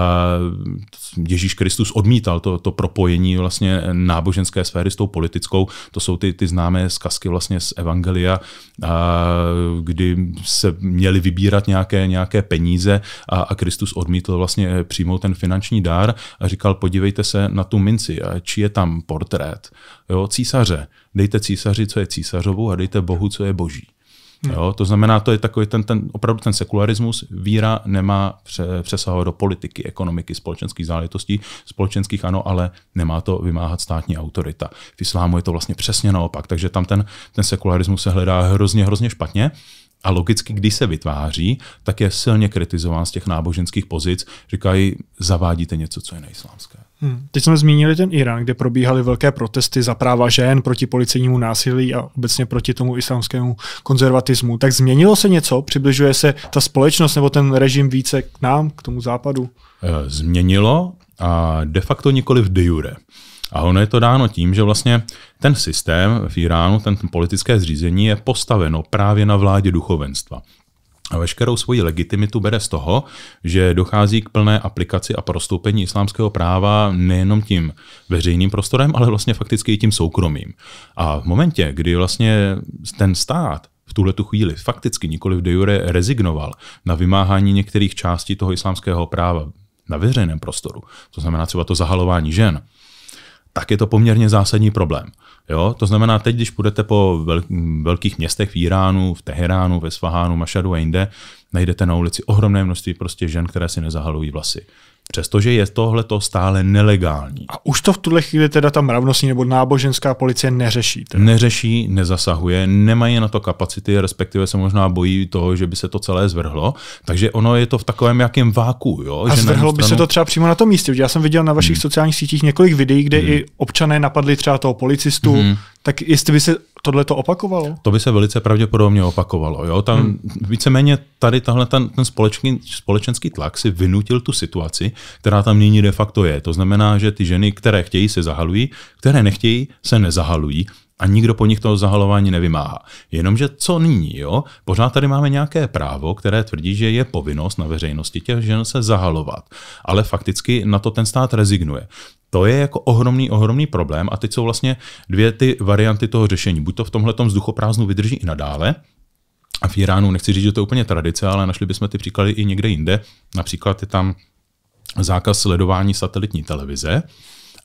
Ježíš Kristus odmítal to, to propojení vlastně náboženské sféry s tou politickou. To jsou ty, ty známé zkazky vlastně z Evangelia, eh, kdy se měli vybírat nějaké, nějaké peníze a, a Kristus odmítl vlastně přijmout ten finanční dár a říkal, podívejte se na tu minci, či je tam portrét jo, císaře. Dejte císaři, co je císařovou a dejte Bohu, co je boží. Hmm. Jo, to znamená, to je takový ten, ten opravdu ten sekularismus. Víra nemá pře, přesahovat do politiky, ekonomiky, společenských záležitostí, společenských ano, ale nemá to vymáhat státní autorita. V islámu je to vlastně přesně naopak, takže tam ten, ten sekularismus se hledá hrozně, hrozně špatně. A logicky, když se vytváří, tak je silně kritizován z těch náboženských pozic. Říkají, zavádíte něco, co je neislámské. Hmm. Teď jsme zmínili ten Irán, kde probíhaly velké protesty za práva žen proti policejnímu násilí a obecně proti tomu islámskému konzervatismu. Tak změnilo se něco? Přibližuje se ta společnost nebo ten režim více k nám, k tomu západu? Eh, změnilo a de facto nikoli v de jure. A ono je to dáno tím, že vlastně ten systém v Iránu, ten politické zřízení je postaveno právě na vládě duchovenstva a veškerou svoji legitimitu bere z toho, že dochází k plné aplikaci a prostoupení islámského práva nejenom tím veřejným prostorem, ale vlastně fakticky i tím soukromým. A v momentě, kdy vlastně ten stát v tuhle tu chvíli fakticky nikoli v de jure rezignoval na vymáhání některých částí toho islámského práva na veřejném prostoru, to znamená třeba to zahalování žen, tak je to poměrně zásadní problém. Jo? To znamená, teď, když půjdete po velkých městech v Iránu, v Teheránu, ve Svahánu, Mašadu a jinde, najdete na ulici ohromné množství prostě žen, které si nezahalují vlasy. Přestože je to stále nelegální. A už to v tuhle chvíli teda ta mravnostní nebo náboženská policie neřeší? Teda. Neřeší, nezasahuje, nemají na to kapacity, respektive se možná bojí toho, že by se to celé zvrhlo. Takže ono je to v takovém jakém váku. Jo? A že zvrhlo stranu... by se to třeba přímo na tom místě. Já jsem viděl na vašich hmm. sociálních sítích několik videí, kde hmm. i občané napadli třeba toho policistu, hmm. tak jestli by se tohle to opakovalo? To by se velice pravděpodobně opakovalo. Jo? Tam hmm. víceméně tady tahle ten, ten společný, společenský tlak si vynutil tu situaci, která tam nyní de facto je. To znamená, že ty ženy, které chtějí, se zahalují, které nechtějí, se nezahalují a nikdo po nich toho zahalování nevymáhá. Jenomže co nyní, jo? Pořád tady máme nějaké právo, které tvrdí, že je povinnost na veřejnosti těch žen se zahalovat, ale fakticky na to ten stát rezignuje. To je jako ohromný, ohromný problém a teď jsou vlastně dvě ty varianty toho řešení. Buď to v tomhletom vzduchoprázdnu vydrží i nadále, a v Iránu nechci říct, že to je úplně tradice, ale našli bychom ty příklady i někde jinde. Například je tam zákaz sledování satelitní televize,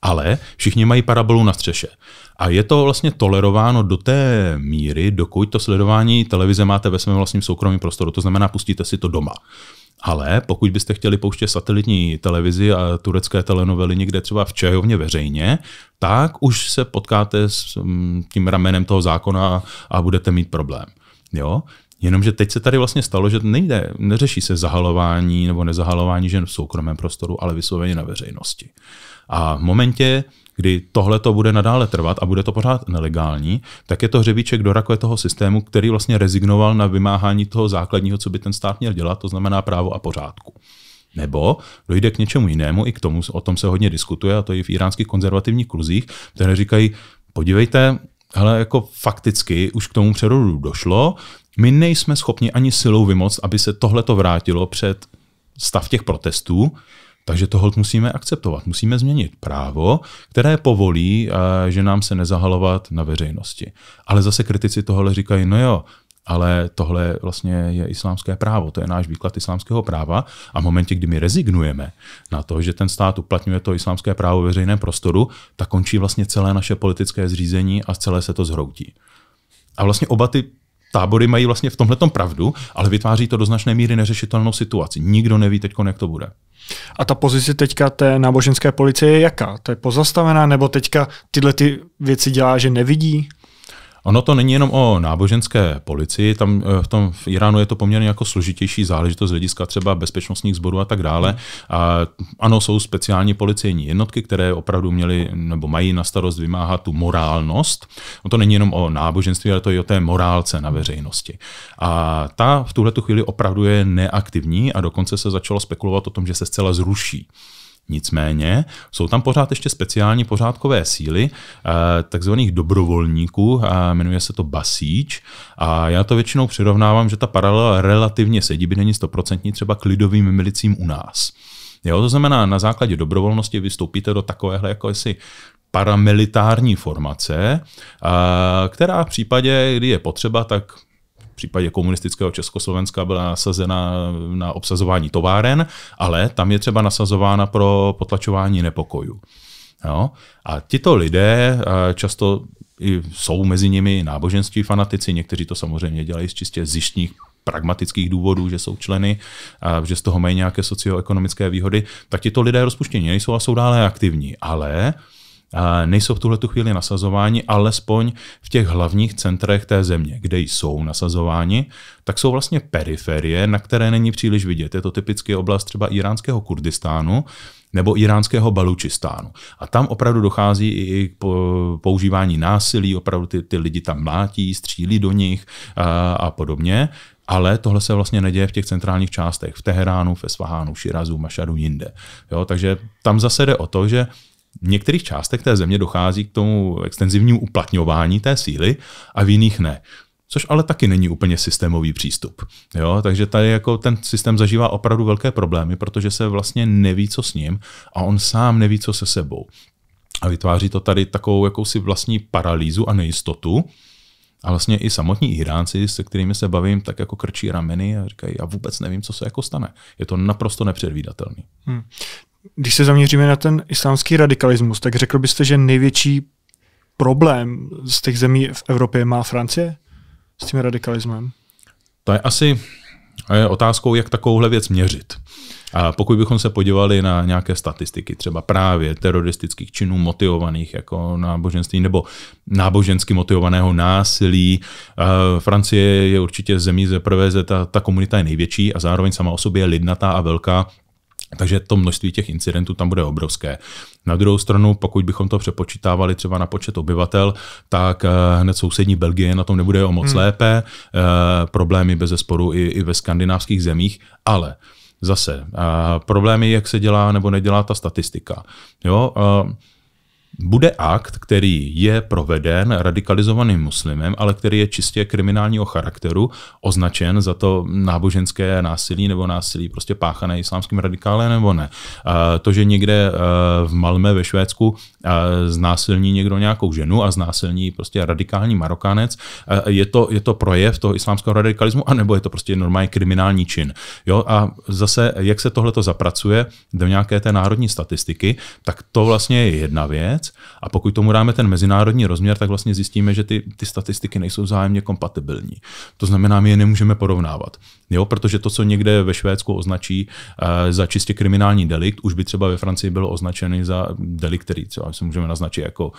ale všichni mají parabolu na střeše. A je to vlastně tolerováno do té míry, dokud to sledování televize máte ve svém vlastním soukromém prostoru. To znamená, pustíte si to doma. Ale pokud byste chtěli pouštět satelitní televizi a turecké telenovely někde třeba v čajovně veřejně, tak už se potkáte s mm, tím ramenem toho zákona a budete mít problém. Jo? Jenomže teď se tady vlastně stalo, že nejde, neřeší se zahalování nebo nezahalování žen v soukromém prostoru, ale vysloveně na veřejnosti. A v momentě, kdy tohle to bude nadále trvat a bude to pořád nelegální, tak je to hřebíček do rakve toho systému, který vlastně rezignoval na vymáhání toho základního, co by ten stát měl dělat, to znamená právo a pořádku. Nebo dojde k něčemu jinému, i k tomu, o tom se hodně diskutuje, a to i v iránských konzervativních kluzích, které říkají, podívejte, Hele, jako fakticky už k tomu přerodu došlo, my nejsme schopni ani silou vymoct, aby se tohle to vrátilo před stav těch protestů, takže tohle musíme akceptovat. Musíme změnit právo, které povolí, eh, že nám se nezahalovat na veřejnosti. Ale zase kritici tohle říkají, no jo, ale tohle vlastně je islámské právo, to je náš výklad islámského práva a v momentě, kdy my rezignujeme na to, že ten stát uplatňuje to islámské právo veřejném prostoru, tak končí vlastně celé naše politické zřízení a celé se to zhroutí. A vlastně oba ty tábory mají vlastně v tomhle pravdu, ale vytváří to do značné míry neřešitelnou situaci. Nikdo neví teď, jak to bude. A ta pozice teďka té náboženské policie je jaká? To je pozastavená, nebo teďka tyhle ty věci dělá, že nevidí? Ono to není jenom o náboženské policii, tam eh, v tom v Iránu je to poměrně jako složitější záležitost z hlediska třeba bezpečnostních sborů a tak dále. A ano, jsou speciální policejní jednotky, které opravdu měly nebo mají na starost vymáhat tu morálnost. No to není jenom o náboženství, ale to je o té morálce na veřejnosti. A ta v tuhle chvíli opravdu je neaktivní a dokonce se začalo spekulovat o tom, že se zcela zruší. Nicméně jsou tam pořád ještě speciální pořádkové síly, eh, takzvaných dobrovolníků, eh, jmenuje se to basíč. A já to většinou přirovnávám, že ta paralela relativně sedí, by není stoprocentní třeba k lidovým milicím u nás. Jo, to znamená, na základě dobrovolnosti vystoupíte do takovéhle jako jestli paramilitární formace, eh, která v případě, kdy je potřeba, tak případě komunistického Československa byla nasazena na obsazování továren, ale tam je třeba nasazována pro potlačování nepokojů. Jo? A tito lidé často jsou mezi nimi náboženství fanatici, někteří to samozřejmě dělají z čistě zjištních pragmatických důvodů, že jsou členy, a že z toho mají nějaké socioekonomické výhody, tak tito lidé rozpuštění nejsou a jsou dále aktivní. Ale uh, nejsou v tuhle chvíli nasazováni, alespoň v těch hlavních centrech té země, kde jsou nasazováni, tak jsou vlastně periferie, na které není příliš vidět. Je to typicky oblast třeba iránského Kurdistánu, nebo iránského Balučistánu. A tam opravdu dochází i k používání násilí, opravdu ty, ty lidi tam mlátí, střílí do nich a, a podobně. Ale tohle se vlastně neděje v těch centrálních částech, v Teheránu, v Esfahánu, Širazu, Mašadu, jinde. Jo, takže tam zase jde o to, že v některých částech té země dochází k tomu extenzivnímu uplatňování té síly a v jiných ne. Což ale taky není úplně systémový přístup. Jo? Takže tady jako ten systém zažívá opravdu velké problémy, protože se vlastně neví, co s ním a on sám neví, co se sebou. A vytváří to tady takovou jakousi vlastní paralýzu a nejistotu, a vlastně i samotní Iránci, se kterými se bavím, tak jako krčí rameny a říkají, já vůbec nevím, co se jako stane. Je to naprosto nepředvídatelný. Hmm. Když se zaměříme na ten islámský radikalismus, tak řekl byste, že největší problém z těch zemí v Evropě má Francie s tím radikalismem? To je asi otázkou, jak takovouhle věc měřit. A pokud bychom se podívali na nějaké statistiky, třeba právě teroristických činů motivovaných jako náboženství nebo nábožensky motivovaného násilí, Francie je určitě zemí ze prvé, ta, ta komunita je největší a zároveň sama o sobě je lidnatá a velká, takže to množství těch incidentů tam bude obrovské. Na druhou stranu, pokud bychom to přepočítávali třeba na počet obyvatel, tak eh, hned sousední Belgie na tom nebude o moc hmm. lépe. E, problémy bez zesporu i, i ve skandinávských zemích, ale zase e, problémy, jak se dělá nebo nedělá ta statistika. Jo, e, bude akt, který je proveden radikalizovaným muslimem, ale který je čistě kriminálního charakteru, označen za to náboženské násilí nebo násilí prostě páchané islámským radikálem nebo ne. To, že někde e, v Malme ve Švédsku e, znásilní někdo nějakou ženu a znásilní prostě radikální marokánec, e, je to, je to projev toho islámského radikalismu, anebo je to prostě normální kriminální čin. Jo? A zase, jak se tohle zapracuje do nějaké té národní statistiky, tak to vlastně je jedna věc. A pokud tomu dáme ten mezinárodní rozměr, tak vlastně zjistíme, že ty, ty statistiky nejsou vzájemně kompatibilní. To znamená, my je nemůžeme porovnávat. Jo, protože to, co někde ve Švédsku označí uh, za čistě kriminální delikt, už by třeba ve Francii bylo označený za delikt, který třeba se můžeme naznačit jako uh,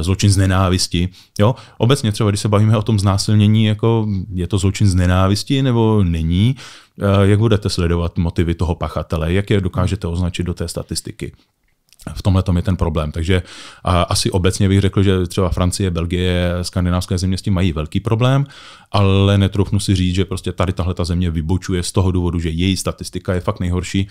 zločin z nenávisti. Jo, obecně třeba, když se bavíme o tom znásilnění, jako je to zločin z nenávisti nebo není, eh, jak budete sledovat motivy toho pachatele, jak je dokážete označit do té statistiky v tomhle tom je ten problém. Takže a, asi obecně bych řekl, že třeba Francie, Belgie, skandinávské země s tím mají velký problém, ale netroufnu si říct, že prostě tady tahle ta země vybočuje z toho důvodu, že její statistika je fakt nejhorší,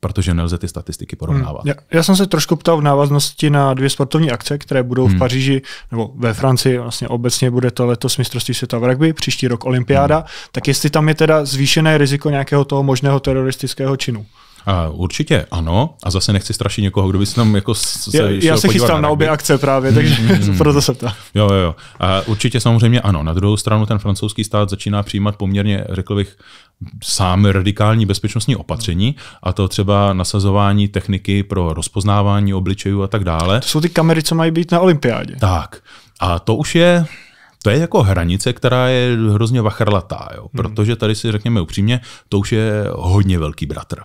protože nelze ty statistiky porovnávat. Hmm. Já, já jsem se trošku ptal v návaznosti na dvě sportovní akce, které budou hmm. v Paříži nebo ve Francii, vlastně obecně bude to letos mistrovství světa v rugby, příští rok olympiáda, hmm. tak jestli tam je teda zvýšené riziko nějakého toho možného teroristického činu. A určitě ano, a zase nechci strašit někoho, kdo by si tam jako se Já, já se chystám na, obě akce právě, takže mm, proto se ptám. Jo, jo, jo. určitě samozřejmě ano. Na druhou stranu ten francouzský stát začíná přijímat poměrně, řekl bych, sám radikální bezpečnostní opatření, a to třeba nasazování techniky pro rozpoznávání obličejů a tak dále. To jsou ty kamery, co mají být na olympiádě. Tak. A to už je to je jako hranice, která je hrozně vachrlatá, jo? Hmm. protože tady si řekněme upřímně, to už je hodně velký bratr.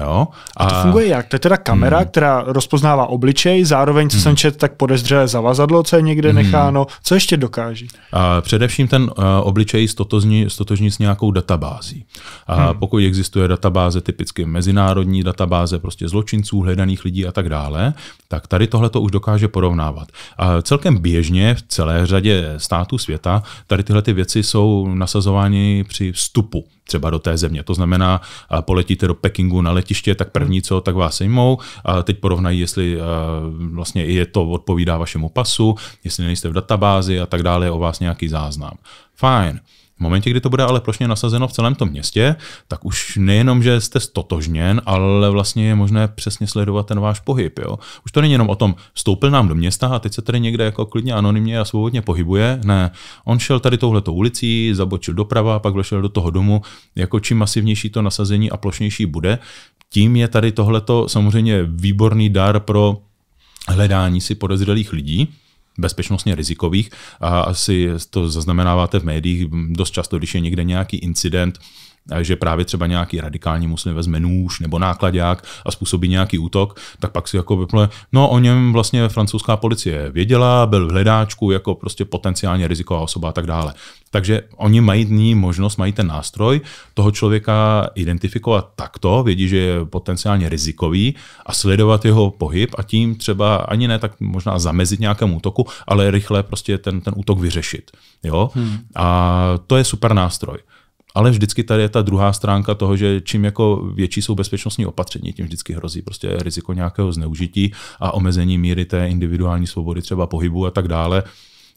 Jo? A, a to funguje jak? To je teda kamera, hmm. která rozpoznává obličej, zároveň, co hmm. jsem čet, tak podezřelé zavazadlo, co je někde hmm. necháno. Co ještě dokáží? A především ten uh, obličej stotožní, stotožní s nějakou databází. A hmm. Pokud existuje databáze, typicky mezinárodní databáze prostě zločinců, hledaných lidí a tak dále, tak tady tohle to už dokáže porovnávat. A celkem běžně v celé řadě stát států světa, tady tyhle ty věci jsou nasazovány při vstupu třeba do té země. To znamená, poletíte do Pekingu na letiště, tak první co, tak vás sejmou. A teď porovnají, jestli vlastně je to odpovídá vašemu pasu, jestli nejste v databázi a tak dále, o vás nějaký záznam. Fajn. V momentě, kdy to bude ale plošně nasazeno v celém tom městě, tak už nejenom, že jste stotožněn, ale vlastně je možné přesně sledovat ten váš pohyb. Jo? Už to není jenom o tom, stoupil nám do města a teď se tady někde jako klidně anonymně a svobodně pohybuje. Ne, on šel tady touhletou ulicí, zabočil doprava, pak vlešel do toho domu. Jako čím masivnější to nasazení a plošnější bude, tím je tady tohleto samozřejmě výborný dar pro hledání si podezřelých lidí bezpečnostně rizikových a asi to zaznamenáváte v médiích dost často, když je někde nějaký incident, že právě třeba nějaký radikální muslim vezme nůž nebo nákladák a způsobí nějaký útok, tak pak si jako vyplne, no o něm vlastně francouzská policie věděla, byl v hledáčku jako prostě potenciálně riziková osoba a tak dále. Takže oni mají nyní možnost, mají ten nástroj toho člověka identifikovat takto, vědí, že je potenciálně rizikový a sledovat jeho pohyb a tím třeba ani ne tak možná zamezit nějakému útoku, ale rychle prostě ten, ten útok vyřešit. Jo? Hmm. A to je super nástroj. Ale vždycky tady je ta druhá stránka toho, že čím jako větší jsou bezpečnostní opatření, tím vždycky hrozí prostě riziko nějakého zneužití a omezení míry té individuální svobody, třeba pohybu a tak dále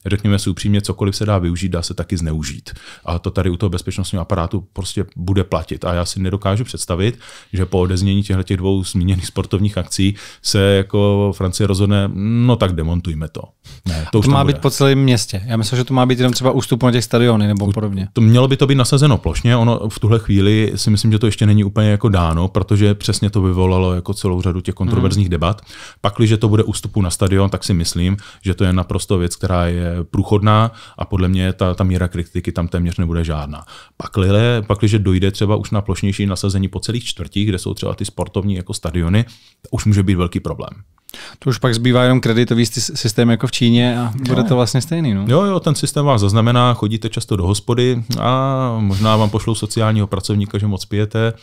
řekněme si upřímně, cokoliv se dá využít, dá se taky zneužít. A to tady u toho bezpečnostního aparátu prostě bude platit. A já si nedokážu představit, že po odeznění těchto těch dvou zmíněných sportovních akcí se jako Francie rozhodne, no tak demontujme to. Ne, to, už to má bude. být po celém městě. Já myslím, že to má být jenom třeba ústup na těch stadiony nebo podobně. To mělo by to být nasazeno plošně. Ono v tuhle chvíli si myslím, že to ještě není úplně jako dáno, protože přesně to vyvolalo jako celou řadu těch kontroverzních mm. debat. Pakliže to bude ústupu na stadion, tak si myslím, že to je naprosto věc, která je průchodná a podle mě ta, ta míra kritiky tam téměř nebude žádná. Pak, lile, pak když dojde třeba už na plošnější nasazení po celých čtvrtích, kde jsou třeba ty sportovní jako stadiony, už může být velký problém. To už pak zbývá jenom kreditový systém jako v Číně a bude to vlastně stejný. No? Jo, jo, ten systém vás zaznamená, chodíte často do hospody a možná vám pošlou sociálního pracovníka, že moc pijete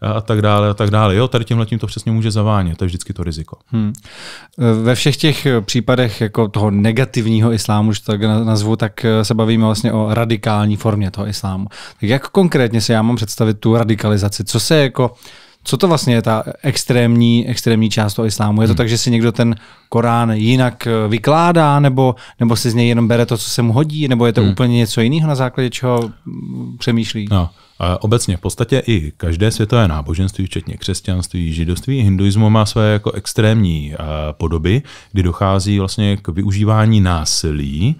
a tak dále a tak dále. Jo, tady tímhle tím to přesně může zavánět, to je vždycky to riziko. Hmm. Ve všech těch eh, případech jako toho negativního islámu, že to tak nazvu, tak eh, se bavíme vlastně o radikální formě toho islámu. Tak jak konkrétně si já mám představit tu radikalizaci? Co se jako co to vlastně je ta extrémní, extrémní část toho islámu? Je to hmm. tak, že si někdo ten Korán jinak eh, vykládá, nebo, nebo si z něj jenom bere to, co se mu hodí, nebo je to hmm. úplně něco jiného, na základě čeho mm, přemýšlí? No, obecně v podstatě i každé světové náboženství, včetně křesťanství, židovství, hinduismu, má své jako extrémní eh, podoby, kdy dochází vlastně k využívání násilí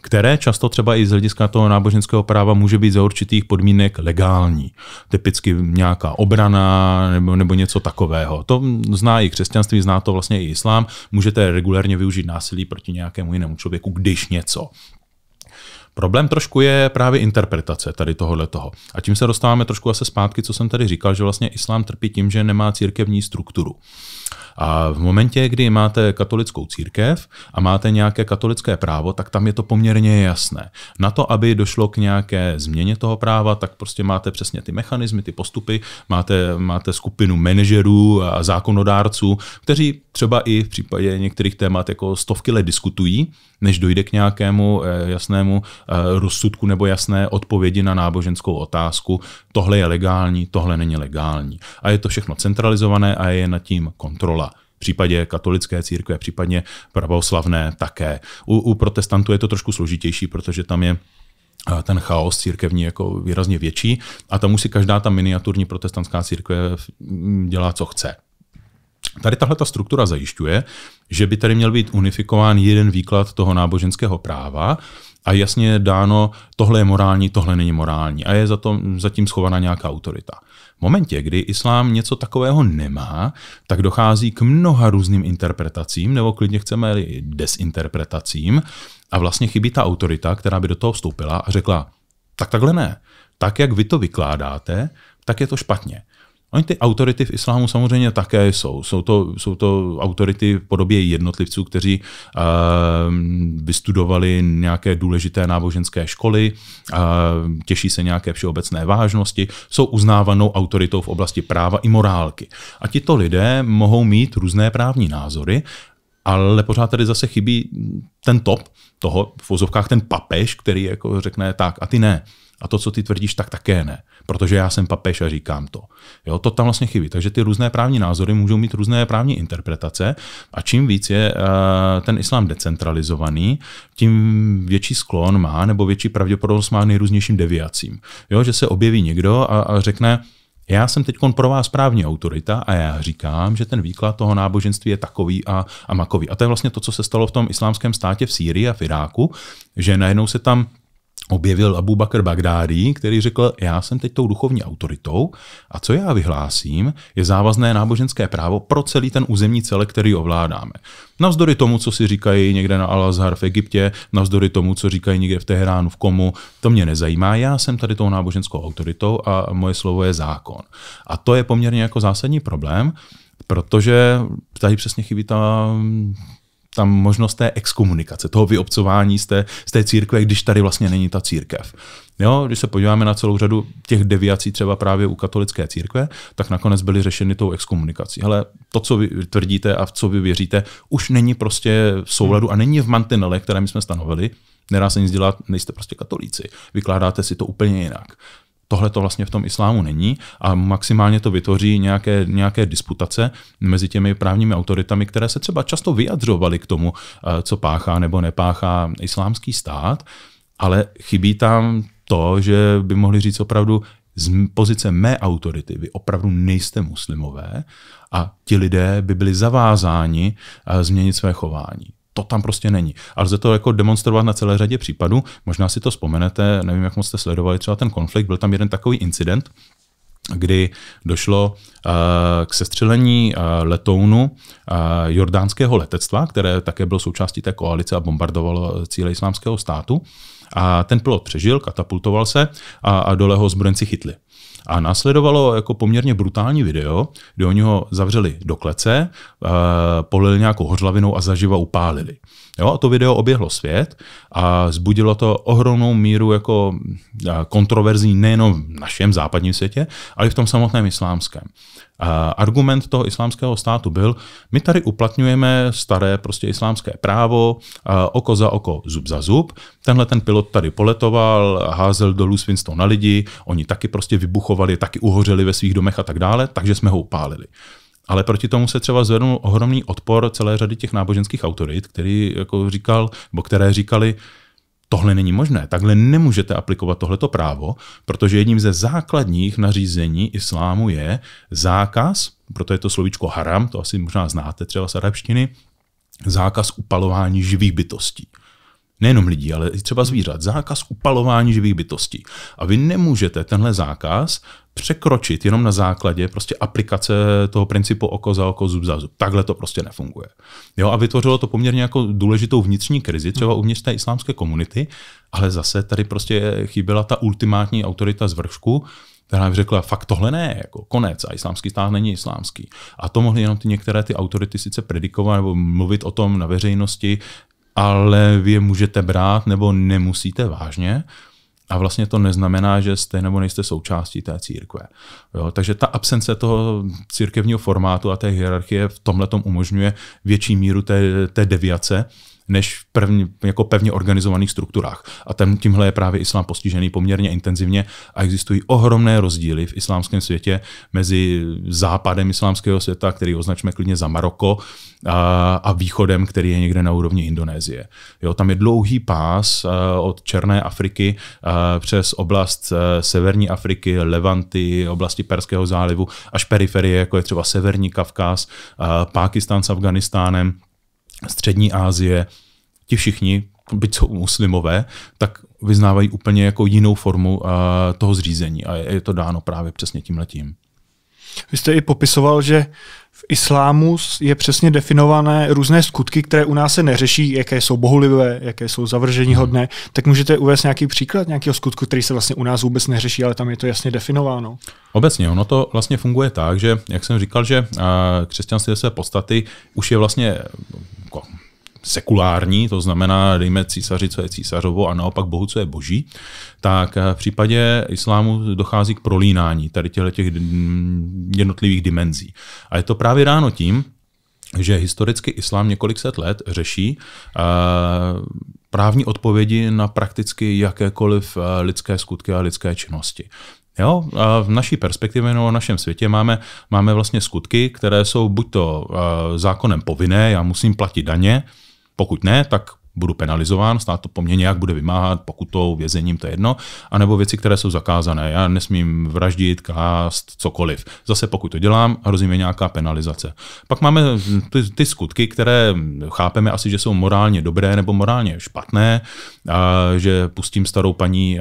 které často třeba i z hlediska toho náboženského práva může být za určitých podmínek legální. Typicky nějaká obrana nebo, nebo něco takového. To zná i křesťanství, zná to vlastně i islám. Můžete regulárně využít násilí proti nějakému jinému člověku, když něco. Problém trošku je právě interpretace tady tohohle toho. A tím se dostáváme trošku zase zpátky, co jsem tady říkal, že vlastně islám trpí tím, že nemá církevní strukturu. A v momentě, kdy máte katolickou církev a máte nějaké katolické právo, tak tam je to poměrně jasné. Na to, aby došlo k nějaké změně toho práva, tak prostě máte přesně ty mechanismy, ty postupy, máte, máte skupinu manažerů a zákonodárců, kteří třeba i v případě některých témat jako stovky let diskutují, než dojde k nějakému eh, jasnému eh, rozsudku nebo jasné odpovědi na náboženskou otázku, tohle je legální, tohle není legální. A je to všechno centralizované a je nad tím kontrola případě katolické církve, případně pravoslavné také. U, u protestantů je to trošku složitější, protože tam je ten chaos církevní jako výrazně větší a tam musí každá ta miniaturní protestantská církve dělá, co chce. Tady tahle ta struktura zajišťuje, že by tady měl být unifikován jeden výklad toho náboženského práva a jasně je dáno, tohle je morální, tohle není morální a je za to zatím schovaná nějaká autorita. V momentě, kdy islám něco takového nemá, tak dochází k mnoha různým interpretacím, nebo klidně chceme-li desinterpretacím, a vlastně chybí ta autorita, která by do toho vstoupila a řekla, tak takhle ne. Tak, jak vy to vykládáte, tak je to špatně. Oni ty autority v islámu samozřejmě také jsou. Jsou to, jsou to autority v podobě jednotlivců, kteří uh, vystudovali nějaké důležité náboženské školy, uh, těší se nějaké všeobecné vážnosti, jsou uznávanou autoritou v oblasti práva i morálky. A tito lidé mohou mít různé právní názory, ale pořád tady zase chybí ten top toho, v vozovkách ten papež, který jako řekne tak a ty ne. A to, co ty tvrdíš, tak také ne. Protože já jsem papež a říkám to. Jo, to tam vlastně chybí. Takže ty různé právní názory můžou mít různé právní interpretace a čím víc je uh, ten islám decentralizovaný, tím větší sklon má nebo větší pravděpodobnost má nejrůznějším deviacím. Jo, že se objeví někdo a, a řekne, já jsem teď pro vás právní autorita a já říkám, že ten výklad toho náboženství je takový a, a makový. A to je vlastně to, co se stalo v tom islámském státě v Sýrii a v Iráku, že najednou se tam objevil Abu Bakr Bagdádi, který řekl, já jsem teď tou duchovní autoritou a co já vyhlásím, je závazné náboženské právo pro celý ten územní celek, který ovládáme. Navzdory tomu, co si říkají někde na Al-Azhar v Egyptě, navzdory tomu, co říkají někde v Teheránu v Komu, to mě nezajímá, já jsem tady tou náboženskou autoritou a moje slovo je zákon. A to je poměrně jako zásadní problém, protože tady přesně chybí ta tam možnost té exkomunikace, toho vyobcování z té, z té církve, když tady vlastně není ta církev. Jo, když se podíváme na celou řadu těch deviací třeba právě u katolické církve, tak nakonec byly řešeny tou exkomunikací. Ale to, co vy tvrdíte a v co vy věříte, už není prostě v souladu a není v mantinele, které my jsme stanovili, nedá se nic dělat, nejste prostě katolíci. Vykládáte si to úplně jinak. Tohle to vlastně v tom islámu není a maximálně to vytvoří nějaké, nějaké disputace mezi těmi právními autoritami, které se třeba často vyjadřovaly k tomu, eh, co páchá nebo nepáchá islámský stát, ale chybí tam to, že by mohli říct opravdu, z pozice mé autority, vy opravdu nejste muslimové a ti lidé by byli zavázáni eh, změnit své chování to tam prostě není. Ale lze to jako demonstrovat na celé řadě případů. Možná si to vzpomenete, nevím, jak moc jste sledovali třeba ten konflikt, byl tam jeden takový incident, kdy došlo uh, k sestřelení uh, letounu uh, jordánského letectva, které také bylo součástí té koalice a bombardovalo cíle islámského státu. A ten pilot přežil, katapultoval se a, a dole ho zbrojenci chytli. A následovalo jako poměrně brutální video, kde oni ho zavřeli do klece, eh, polili nějakou hořlavinou a zaživa upálili. Jo, a to video oběhlo svět a zbudilo to ohromnou míru jako eh, kontroverzí nejenom v našem západním světě, ale i v tom samotném islámském argument toho islámského státu byl, my tady uplatňujeme staré prostě islámské právo, oko za oko, zub za zub. Tenhle ten pilot tady poletoval, házel dolů svinstvo na lidi, oni taky prostě vybuchovali, taky uhořeli ve svých domech a tak dále, takže jsme ho upálili. Ale proti tomu se třeba zvednul ohromný odpor celé řady těch náboženských autorit, který jako říkal, nebo které říkali, tohle není možné, takhle nemůžete aplikovat tohleto právo, protože jedním ze základních nařízení islámu je zákaz, proto je to slovíčko haram, to asi možná znáte třeba z arabštiny, zákaz upalování živých bytostí nejenom lidí, ale i třeba zvířat, zákaz upalování živých bytostí. A vy nemůžete tenhle zákaz překročit jenom na základě prostě aplikace toho principu oko za oko, zub za zub. Takhle to prostě nefunguje. Jo, a vytvořilo to poměrně jako důležitou vnitřní krizi, třeba mhm. uvnitř té islámské komunity, ale zase tady prostě chyběla ta ultimátní autorita z vršku, která by řekla, fakt tohle ne, jako konec, a islámský stát není islámský. A to mohly jenom ty některé ty autority sice predikovat nebo mluvit o tom na veřejnosti, ale vy je můžete brát nebo nemusíte vážně. A vlastně to neznamená, že jste nebo nejste součástí té církve. Jo, takže ta absence toho církevního formátu a té hierarchie v tomhle umožňuje větší míru té, té deviace, než v první, jako pevně organizovaných strukturách. A tam tímhle je právě islám postižený poměrně intenzivně a existují ohromné rozdíly v islámském světě mezi západem islámského světa, který označme klidně za Maroko, a, a východem, který je někde na úrovni Indonésie. Jo, tam je dlouhý pás od Černé Afriky přes oblast e, Severní Afriky, Levanty, oblasti Perského zálivu, až periferie, jako je třeba Severní Kavkaz, Pákistán s Afganistánem, Střední Asie, ti všichni, byť jsou muslimové, tak vyznávají úplně jako jinou formu eh, toho zřízení a je, to dáno právě přesně tím letím. Vy jste i popisoval, že v islámu je přesně definované různé skutky, které u nás se neřeší, jaké jsou bohulivé, jaké jsou zavržení hmm. hodné. Tak můžete uvést nějaký příklad nějakého skutku, který se vlastně u nás vůbec neřeší, ale tam je to jasně definováno? Obecně, ono to vlastně funguje tak, že, jak jsem říkal, že eh, křesťanství své podstaty už je vlastně sekulární, to znamená, dejme císaři, co je císařovo, a naopak Bohu, co je boží, tak eh, v případě islámu dochází k prolínání tady těch jednotlivých dimenzí. A je to právě dáno tím, že historicky islám několik set let řeší uh, právní odpovědi na prakticky jakékoliv uh, lidské skutky a lidské činnosti. Jo? A v naší perspektivě nebo v našem světě máme, máme vlastně skutky, které jsou buď to uh, zákonem povinné, já musím platit daně, uh, pokud ne, tak budu penalizován, stát to po mně nějak bude vymáhat pokutou, vězením, to je jedno, anebo věci, které jsou zakázané. Já nesmím vraždit, klást, cokoliv. Zase pokud to dělám, hrozí mi nějaká penalizace. Pak máme ty, ty skutky, které chápeme asi, že jsou morálně dobré nebo morálně špatné, a že pustím starou paní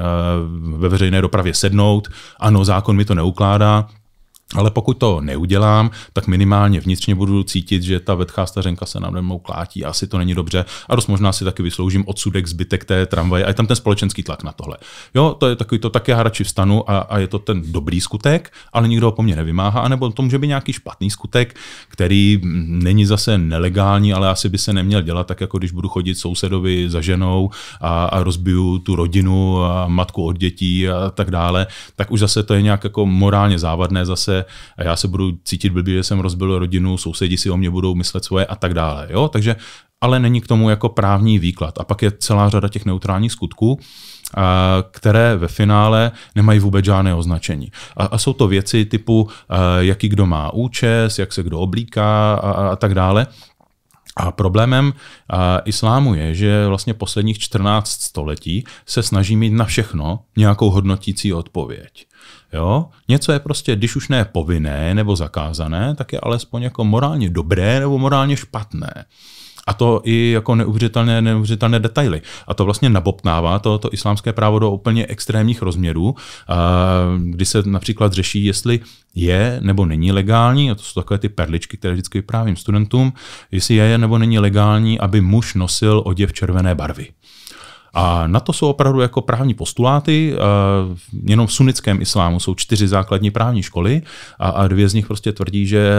ve veřejné dopravě sednout, ano, zákon mi to neukládá, ale pokud to neudělám, tak minimálně vnitřně budu cítit, že ta vedchá stařenka se na mnou klátí, asi to není dobře a dost možná si taky vysloužím odsudek zbytek té tramvaje a je tam ten společenský tlak na tohle. Jo, to je takový to, tak já radši vstanu a, a je to ten dobrý skutek, ale nikdo ho po mně nevymáhá, anebo to může být nějaký špatný skutek, který není zase nelegální, ale asi by se neměl dělat, tak jako když budu chodit sousedovi za ženou a, a rozbiju tu rodinu a matku od dětí a tak dále, tak už zase to je nějak jako morálně závadné zase a já se budu cítit blbě, že jsem rozbil rodinu, sousedi si o mě budou myslet svoje a tak dále. Jo? Takže, ale není k tomu jako právní výklad. A pak je celá řada těch neutrálních skutků, a, které ve finále nemají vůbec žádné označení. A, a jsou to věci typu, a, jaký kdo má účes, jak se kdo oblíká a, a, a tak dále. A problémem a, islámu je, že vlastně posledních 14 století se snaží mít na všechno nějakou hodnotící odpověď. Jo? Něco je prostě, když už ne povinné nebo zakázané, tak je alespoň jako morálně dobré nebo morálně špatné. A to i jako neuvěřitelné, neuvěřitelné detaily. A to vlastně nabopnává to, to islámské právo do úplně extrémních rozměrů, kdy se například řeší, jestli je nebo není legální, a to jsou takové ty perličky, které vždycky vyprávím studentům, jestli je nebo není legální, aby muž nosil oděv červené barvy. A na to jsou opravdu jako právní postuláty. Eh, jenom v sunnickém islámu jsou čtyři základní právní školy a, dvě z nich prostě tvrdí, že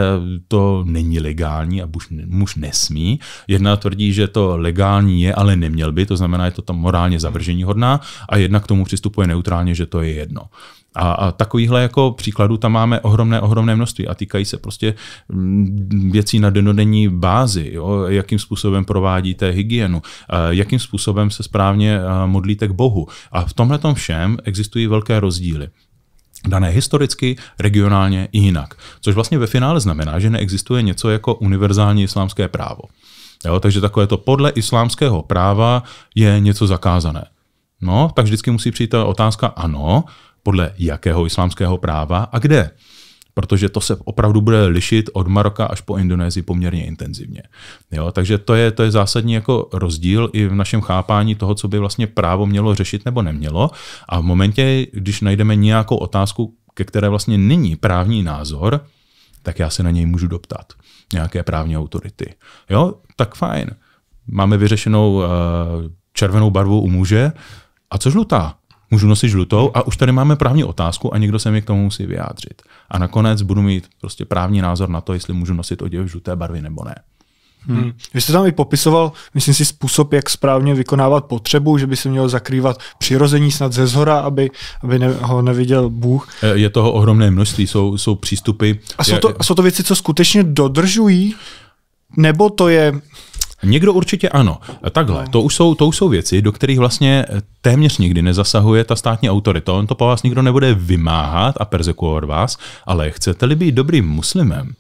to není legální a muž, muž nesmí. Jedna tvrdí, že to legální je, ale neměl by, to znamená, je to tam morálně zavržení hodná a jedna k tomu přistupuje neutrálně, že to je jedno. A, a takovýchhle jako příkladů tam máme ohromné, ohromné množství a týkají se prostě mm, věcí na denodenní bázi, jo? jakým způsobem provádíte hygienu, jakým způsobem se správně modlíte k Bohu. A v tomhle všem existují velké rozdíly dané historicky, regionálně i jinak. Což vlastně ve finále znamená, že neexistuje něco jako univerzální islámské právo. Jo, takže takové to podle islámského práva je něco zakázané. No, tak vždycky musí přijít ta otázka, ano, podle jakého islámského práva a kde. Protože to se opravdu bude lišit od Maroka až po Indonésii poměrně intenzivně. Jo, takže to je, to je zásadní jako rozdíl i v našem chápání toho, co by vlastně právo mělo řešit nebo nemělo. A v momentě, když najdeme nějakou otázku, ke které vlastně není právní názor, tak já se na něj můžu doptat nějaké právní autority. Jo, tak fajn. Máme vyřešenou uh, červenou barvu u muže. A co žlutá? můžu nosit žlutou a už tady máme právní otázku a někdo se mi k tomu musí vyjádřit. A nakonec budu mít prostě právní názor na to, jestli můžu nosit oděv žluté barvy nebo ne. Hmm. hmm. Vy jste tam i popisoval, myslím si, způsob, jak správně vykonávat potřebu, že by se mělo zakrývat přirození snad ze zhora, aby, aby ne, ho neviděl Bůh. E, je toho ohromné množství, jsou, jsou přístupy. A jsou to, je, jsou to věci, co skutečně dodržují? Nebo to je Někdo určitě ano. Takhle, no. to už jsou, to už jsou věci, do kterých vlastně eh, téměř nikdy nezasahuje ta státní autorita. On to po vás nikdo nebude vymáhat a persekuovat vás, ale chcete-li být dobrým muslimem,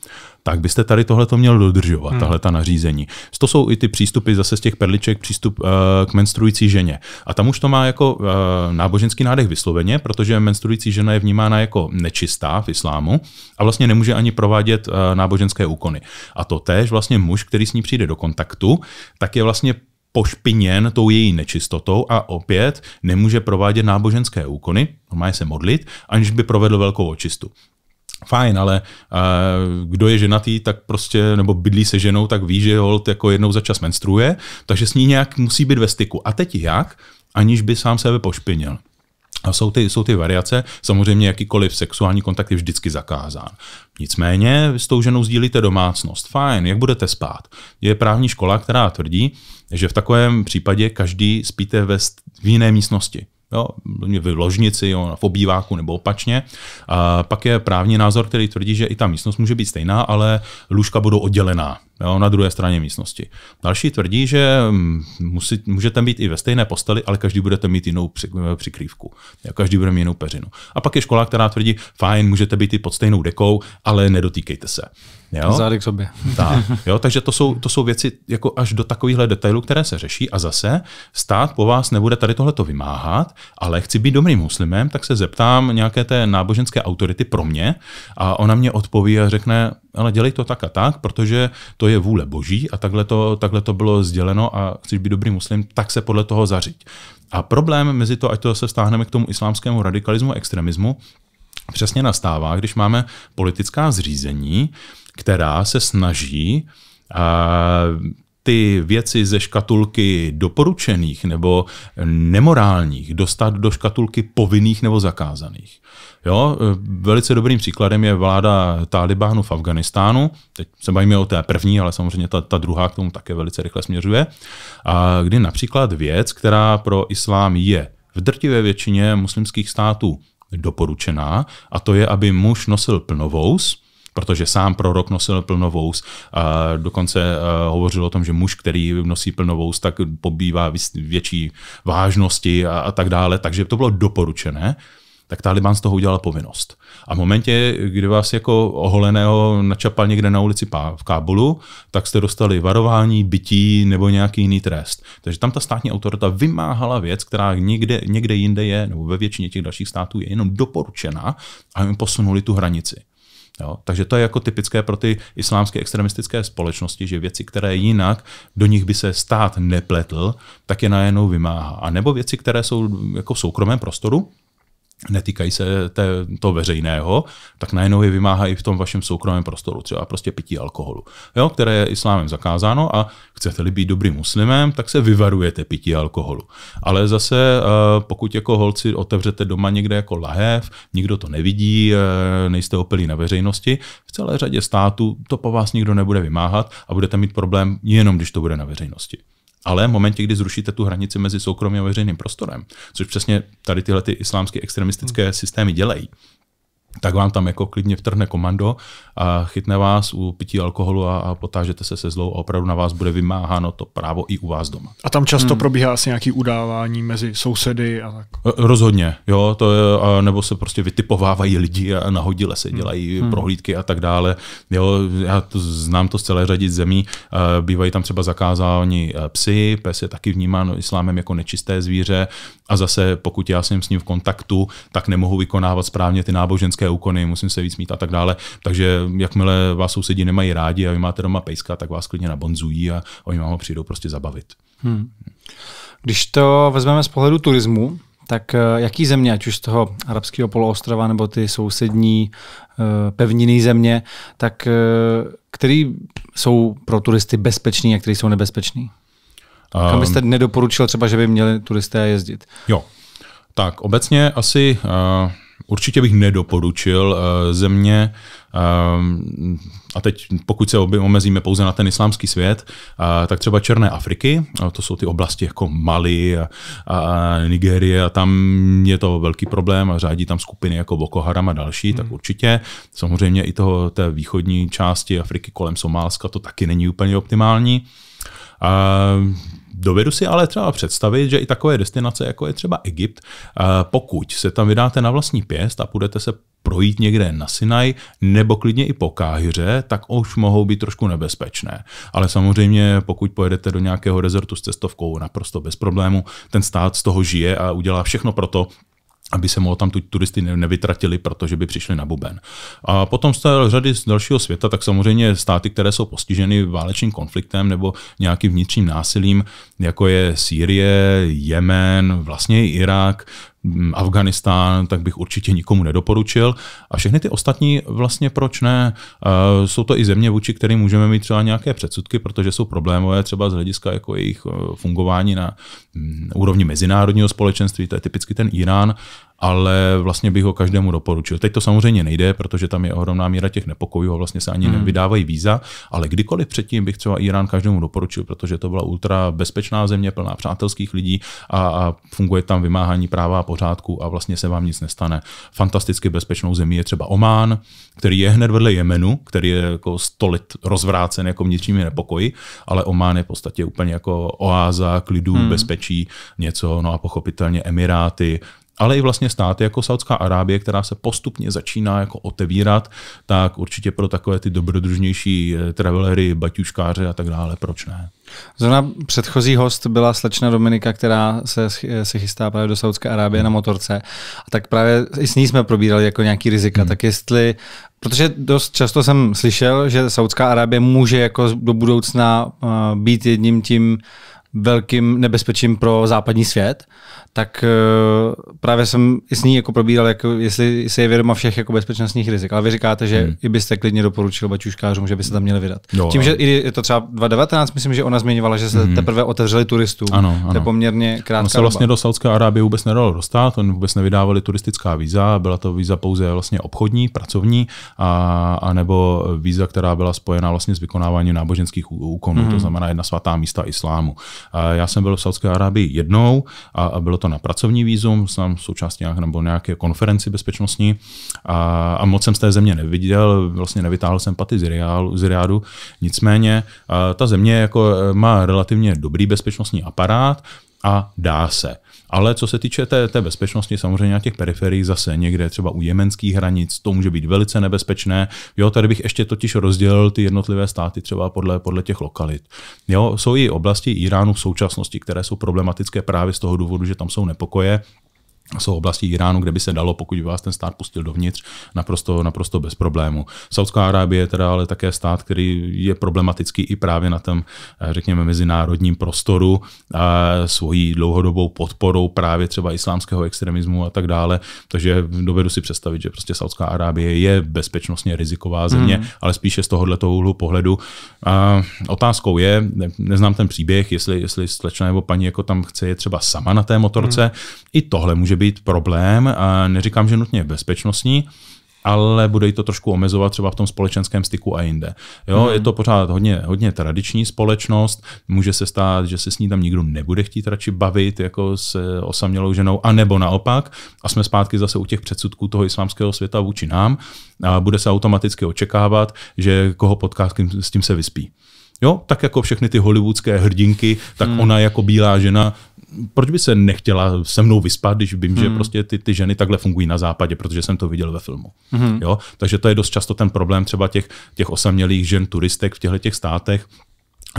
tak byste tady tohle to měl dodržovat, hmm. tahle ta nařízení. To jsou i ty přístupy zase z těch perliček, přístup uh, k menstruující ženě. A tam už to má jako uh, náboženský nádech vysloveně, protože menstruující žena je vnímána jako nečistá v islámu a vlastně nemůže ani provádět uh, náboženské úkony. A to též vlastně muž, který s ní přijde do kontaktu, tak je vlastně pošpiněn tou její nečistotou a opět nemůže provádět náboženské úkony, normálně se modlit, aniž by provedl velkou očistu fajn, ale uh, kdo je ženatý, tak prostě, nebo bydlí se ženou, tak ví, že hold jako jednou za čas menstruuje, takže s ní nějak musí být ve styku. A teď jak? Aniž by sám sebe pošpinil. A jsou ty, jsou ty variace, samozřejmě jakýkoliv sexuální kontakt je vždycky zakázán. Nicméně s tou ženou sdílíte domácnost. Fajn, jak budete spát? Je právní škola, která tvrdí, že v takovém případě každý spíte ve, v jiné místnosti jo, v ložnici, jo, v obýváku nebo opačně. A pak je právní názor, který tvrdí, že i ta místnost může být stejná, ale lůžka budou oddělená jo, na druhé straně místnosti. Další tvrdí, že mm, musí, můžete být i ve stejné posteli, ale každý budete mít jinou eh, přikrývku. Jo, každý bude mít jinou peřinu. A pak je škola, která tvrdí, fajn, můžete být i pod stejnou dekou, ale nedotýkejte se. Jo? Zády k sobě. Tak, jo, takže to jsou, to jsou věci jako až do takovýchhle detailů, které se řeší a zase stát po vás nebude tady tohleto vymáhat, ale chci být dobrým muslimem, tak se zeptám nějaké té náboženské autority pro mě a ona mě odpoví a řekne, ale dělej to tak a tak, protože to je vůle boží a takhle to, takhle to bylo sděleno a chceš být dobrý muslim, tak se podle toho zařiď. A problém mezi to, ať to se stáhneme k tomu islámskému radikalismu, extremismu, přesně nastává, když máme politická zřízení, která se snaží a ty věci ze škatulky doporučených nebo nemorálních dostat do škatulky povinných nebo zakázaných. Jo, velice dobrým příkladem je vláda Talibánu v Afganistánu. Teď se bavíme o té první, ale samozřejmě ta, ta druhá k tomu také velice rychle směřuje. A kdy například věc, která pro islám je v drtivé většině muslimských států doporučená, a to je, aby muž nosil plnovous, protože sám prorok nosil plnovous a dokonce e, hovořil o tom, že muž, který nosí plnovous, tak pobývá větší vážnosti a, a tak dále, takže to bylo doporučené tak Taliban z toho udělal povinnost. A v momentě, kdy vás jako oholeného načapal někde na ulici v Kábulu, tak jste dostali varování, bytí nebo nějaký jiný trest. Takže tam ta státní autorita vymáhala věc, která někde, někde jinde je, nebo ve většině těch dalších států je jenom doporučena a jim posunuli tu hranici. Jo? Takže to je jako typické pro ty islámské extremistické společnosti, že věci, které jinak do nich by se stát nepletl, tak je najednou vymáhá. A nebo věci, které jsou jako v soukromém prostoru, netýkají se té, toho veřejného, tak najednou je vymáhají v tom vašem soukromém prostoru, třeba prostě pití alkoholu, jo, které je islámem zakázáno a chcete-li být dobrým muslimem, tak se vyvarujete pití alkoholu. Ale zase eh, pokud jako holci otevřete doma někde jako lahev, nikdo to nevidí, eh, nejste opilí na veřejnosti, v celé řadě států to po vás nikdo nebude vymáhat a budete mít problém jenom, když to bude na veřejnosti. Ale v momentě, kdy zrušíte tu hranici mezi soukromým a veřejným prostorem, což přesně tady tyhle ty islámské extremistické hmm. systémy dělají, tak vám tam jako klidně vtrhne komando a chytne vás u pití alkoholu a, a potážete se se zlou a opravdu na vás bude vymáháno to právo i u vás doma. A tam často hmm. probíhá asi nějaké udávání mezi sousedy a tak? E, rozhodně, jo, to je, nebo se prostě vytipovávají lidi a nahodile se hmm. dělají hmm. prohlídky a tak dále. Jo, já to znám to z celé řadit zemí, e, bývají tam třeba zakázáni e, psy, pes je taky vnímán islámem jako nečisté zvíře a zase pokud já jsem s ním v kontaktu, tak nemohu vykonávat správně ty náboženské hezké úkony, musím se víc mít a tak dále. Takže jakmile vás sousedí nemají rádi a vy máte doma pejska, tak vás klidně nabonzují a oni vám ho přijdou prostě zabavit. Hmm. Když to vezmeme z pohledu turismu, tak eh, jaký země, ať už z toho arabského poloostrova nebo ty sousední eh, pevniny země, tak eh, který jsou pro turisty bezpečný a který jsou nebezpečný? Kam ehm. byste nedoporučil třeba, že by měli turisté jezdit? Jo, tak obecně asi uh, Určitě bych nedoporučil eh, země, eh, a teď pokud se omezíme pouze na ten islámský svět, eh, tak třeba Černé Afriky, to jsou ty oblasti jako Mali a, a Nigérie a tam je to velký problém a řádí tam skupiny jako Boko Haram a další, hmm. tak určitě. Samozřejmě i toho té východní části Afriky kolem Somálska to taky není úplně optimální. A Dovedu si ale třeba představit, že i takové destinace, jako je třeba Egypt, eh, pokud se tam vydáte na vlastní pěst a budete se projít někde na Sinaj nebo klidně i po Káhyře, tak už mohou být trošku nebezpečné. Ale samozřejmě, pokud pojedete do nějakého rezortu s cestovkou naprosto bez problému, ten stát z toho žije a udělá všechno pro to, aby se mu tam tu turisty nevytratili, protože by přišli na buben. A potom z té řady z dalšího světa, tak samozřejmě státy, které jsou postiženy válečným konfliktem nebo nějakým vnitřním násilím, jako je Sýrie, Jemen, vlastně i Irák, Mm, Afganistán, tak bych určitě nikomu nedoporučil. A všechny ty ostatní vlastně proč ne? Eh, jsou to i země, vůči kterým můžeme mít třeba nějaké předsudky, protože jsou problémové třeba z hlediska jako jejich eh, fungování mm, na úrovni mezinárodního společenství, to je typicky ten Irán, ale vlastně bych ho každému doporučil. Teď to samozřejmě nejde, protože tam je ohromná míra těch nepokojů a vlastně se ani hmm. nevydávají víza, ale kdykoliv předtím bych třeba Irán každému doporučil, protože to byla ultra bezpečná země, plná přátelských lidí a, a funguje tam vymáhání práva a pořádku a vlastně se vám nic nestane. Fantasticky bezpečnou zemí je třeba Omán, který je hned vedle Jemenu, který je jako stolit rozvrácen jako vnitřními nepokoji, ale Omán je v podstatě úplně jako oáza klidu, hmm. bezpečí, něco, no a pochopitelně Emiráty, ale i vlastně státy jako Saudská Arábie, která se postupně začíná jako otevírat, tak určitě pro takové ty dobrodružnější eh, travelery, baťuškáře a tak dále, proč ne? Zrovna předchozí host byla slečna Dominika, která se, se chystá právě do Saudské Arábie na motorce. A tak právě i s ní jsme probírali jako nějaký rizika. Hmm. Tak jestli, protože dost často jsem slyšel, že Saudská Arábie může jako do budoucna eh, být jedním tím velkým nebezpečím pro západní svět, tak uh, právě jsem i s ní jako probíral, jako jestli se je vědoma všech jako bezpečnostních rizik. Ale vy říkáte, že hmm. i byste klidně doporučil bačuškářům, že by se tam měli vydat. No, Tím, že je to třeba 2019, myslím, že ona zmiňovala, že se hmm. teprve otevřeli turistů, Ano, ano. To je poměrně krátká On se vlastně doba. do Saudské Arábie vůbec nedalo dostat, oni vůbec nevydávali turistická víza, byla to víza pouze vlastně obchodní, pracovní, a, a nebo víza, která byla spojená vlastně s vykonáváním náboženských úkonů, hmm. to znamená jedna svatá místa islámu. Já jsem byl v Saudské Arábii jednou a bylo to na pracovní výzum, jsem součástí nějak, nebo nějaké konferenci bezpečnostní a, a moc jsem z té země neviděl, vlastně nevytáhl jsem paty z, Riálu, z Riádu, nicméně ta země jako e, má relativně dobrý bezpečnostní aparát, a dá se. Ale co se týče té, té bezpečnosti, samozřejmě na těch periferiích zase někde třeba u jemenských hranic, to může být velice nebezpečné. Jo, tady bych ještě totiž rozdělil ty jednotlivé státy třeba podle, podle těch lokalit. Jo, jsou i oblasti Iránu v současnosti, které jsou problematické právě z toho důvodu, že tam jsou nepokoje jsou oblasti Iránu, kde by se dalo, pokud by vás ten stát pustil dovnitř, naprosto, naprosto bez problému. Saudská Arábie je teda ale také stát, který je problematický i právě na tom, eh, řekněme, mezinárodním prostoru a svojí dlouhodobou podporou právě třeba islámského extremismu a tak dále. Takže dovedu si představit, že prostě Saudská Arábie je bezpečnostně riziková země, hmm. ale spíše z tohohle úhlu pohledu. A otázkou je, ne, neznám ten příběh, jestli, jestli slečna nebo paní jako tam chce je třeba sama na té motorce, Hmm. i tohle může být problém. A neříkám, že nutně bezpečnostní, ale bude to trošku omezovat třeba v tom společenském styku a jinde. Jo, hmm. Je to pořád hodně, hodně tradiční společnost, může se stát, že se s ní tam nikdo nebude chtít radši bavit jako s osamělou ženou, anebo naopak, a jsme zpátky zase u těch předsudků toho islámského světa vůči nám, a bude se automaticky očekávat, že koho potká, s tím se vyspí. Jo, tak jako všechny ty hollywoodské hrdinky, tak hmm. ona jako bílá žena proč by se nechtěla se mnou vyspat, když vím, hmm. že prostě ty, ty ženy takhle fungují na západě, protože jsem to viděl ve filmu. Hmm. Jo? Takže to je dost často ten problém třeba těch, těch osamělých žen turistek v těchto těch státech,